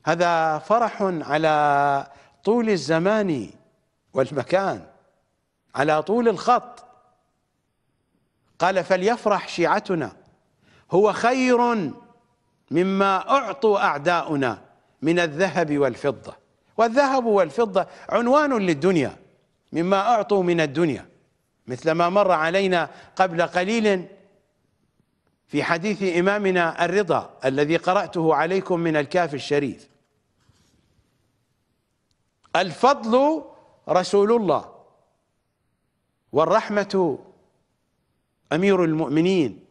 هذا فرح على طول الزمان والمكان على طول الخط قال فليفرح شيعتنا هو خير مما أعطوا أعداؤنا من الذهب والفضة والذهب والفضة عنوان للدنيا مما أعطوا من الدنيا مثل ما مر علينا قبل قليل في حديث إمامنا الرضا الذي قرأته عليكم من الكاف الشريف الفضل رسول الله والرحمة أمير المؤمنين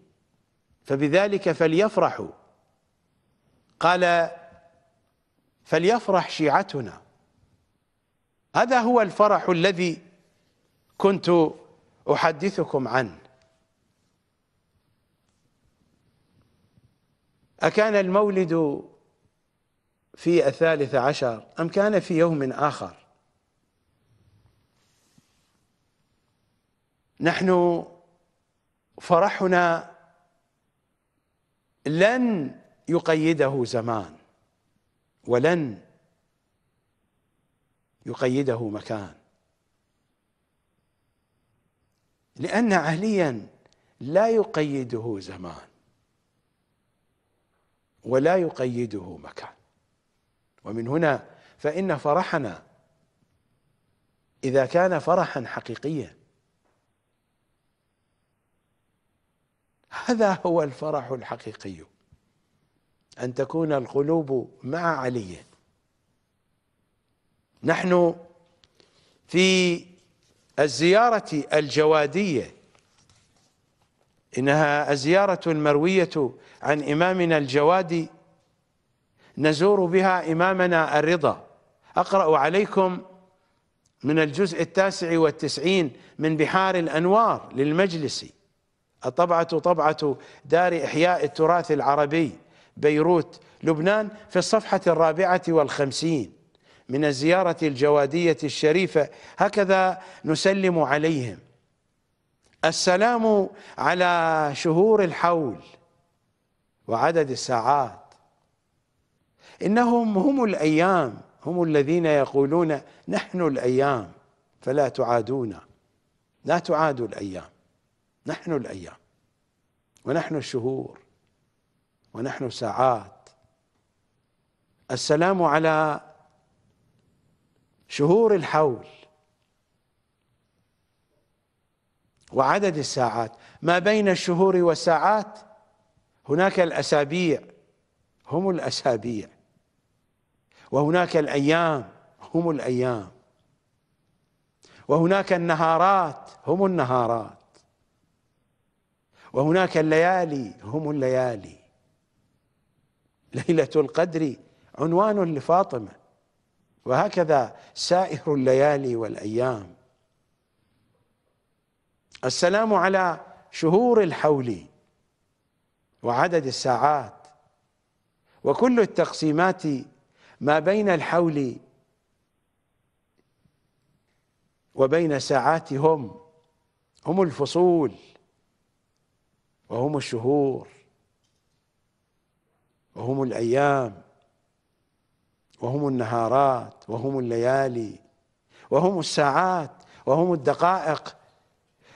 فبذلك فليفرحوا قال فليفرح شيعتنا هذا هو الفرح الذي كنت أحدثكم عنه أكان المولد في الثالث عشر أم كان في يوم آخر نحن فرحنا لن يقيده زمان ولن يقيده مكان لأن عهليا لا يقيده زمان ولا يقيده مكان ومن هنا فإن فرحنا إذا كان فرحا حقيقيا هذا هو الفرح الحقيقي أن تكون القلوب مع علي نحن في الزيارة الجوادية إنها الزيارة المروية عن إمامنا الجوادي نزور بها إمامنا الرضا أقرأ عليكم من الجزء التاسع والتسعين من بحار الأنوار للمجلس الطبعة طبعة دار إحياء التراث العربي بيروت لبنان في الصفحة الرابعة والخمسين من الزيارة الجوادية الشريفة هكذا نسلم عليهم السلام على شهور الحول وعدد الساعات إنهم هم الأيام هم الذين يقولون نحن الأيام فلا تعادونا لا تعادوا الأيام نحن الأيام ونحن الشهور ونحن ساعات السلام على شهور الحول وعدد الساعات ما بين الشهور والساعات هناك الأسابيع هم الأسابيع وهناك الأيام هم الأيام وهناك النهارات هم النهارات وهناك الليالي هم الليالي ليلة القدر عنوان لفاطمة وهكذا سائر الليالي والايام السلام على شهور الحول وعدد الساعات وكل التقسيمات ما بين الحول وبين ساعاتهم هم الفصول وهم الشهور وهم الايام وهم النهارات وهم الليالي وهم الساعات وهم الدقائق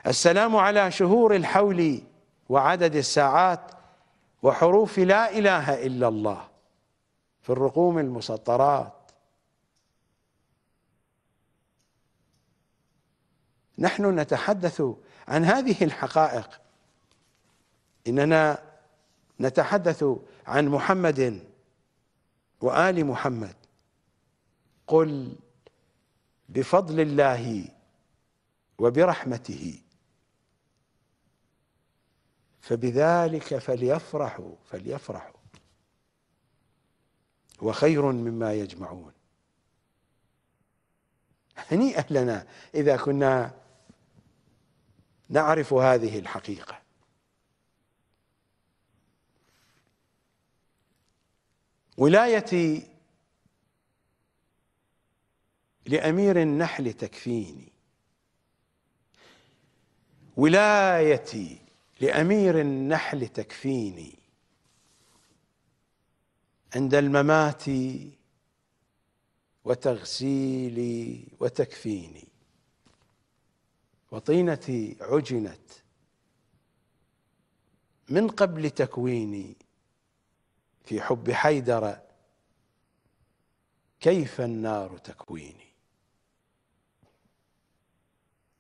السلام على شهور الحول وعدد الساعات وحروف لا اله الا الله في الرقوم المسطرات نحن نتحدث عن هذه الحقائق اننا نتحدث عن محمد وآل محمد قل بفضل الله وبرحمته فبذلك فليفرحوا فليفرحوا وخير مما يجمعون هنيئا لنا إذا كنا نعرف هذه الحقيقة ولايتي لأمير النحل تكفيني ولايتي لأمير النحل تكفيني عند الممات وتغسيلي وتكفيني وطينتي عجنت من قبل تكويني في حب حيدر كيف النار تكويني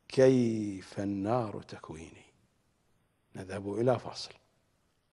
كيف النار تكويني نذهب إلى فاصل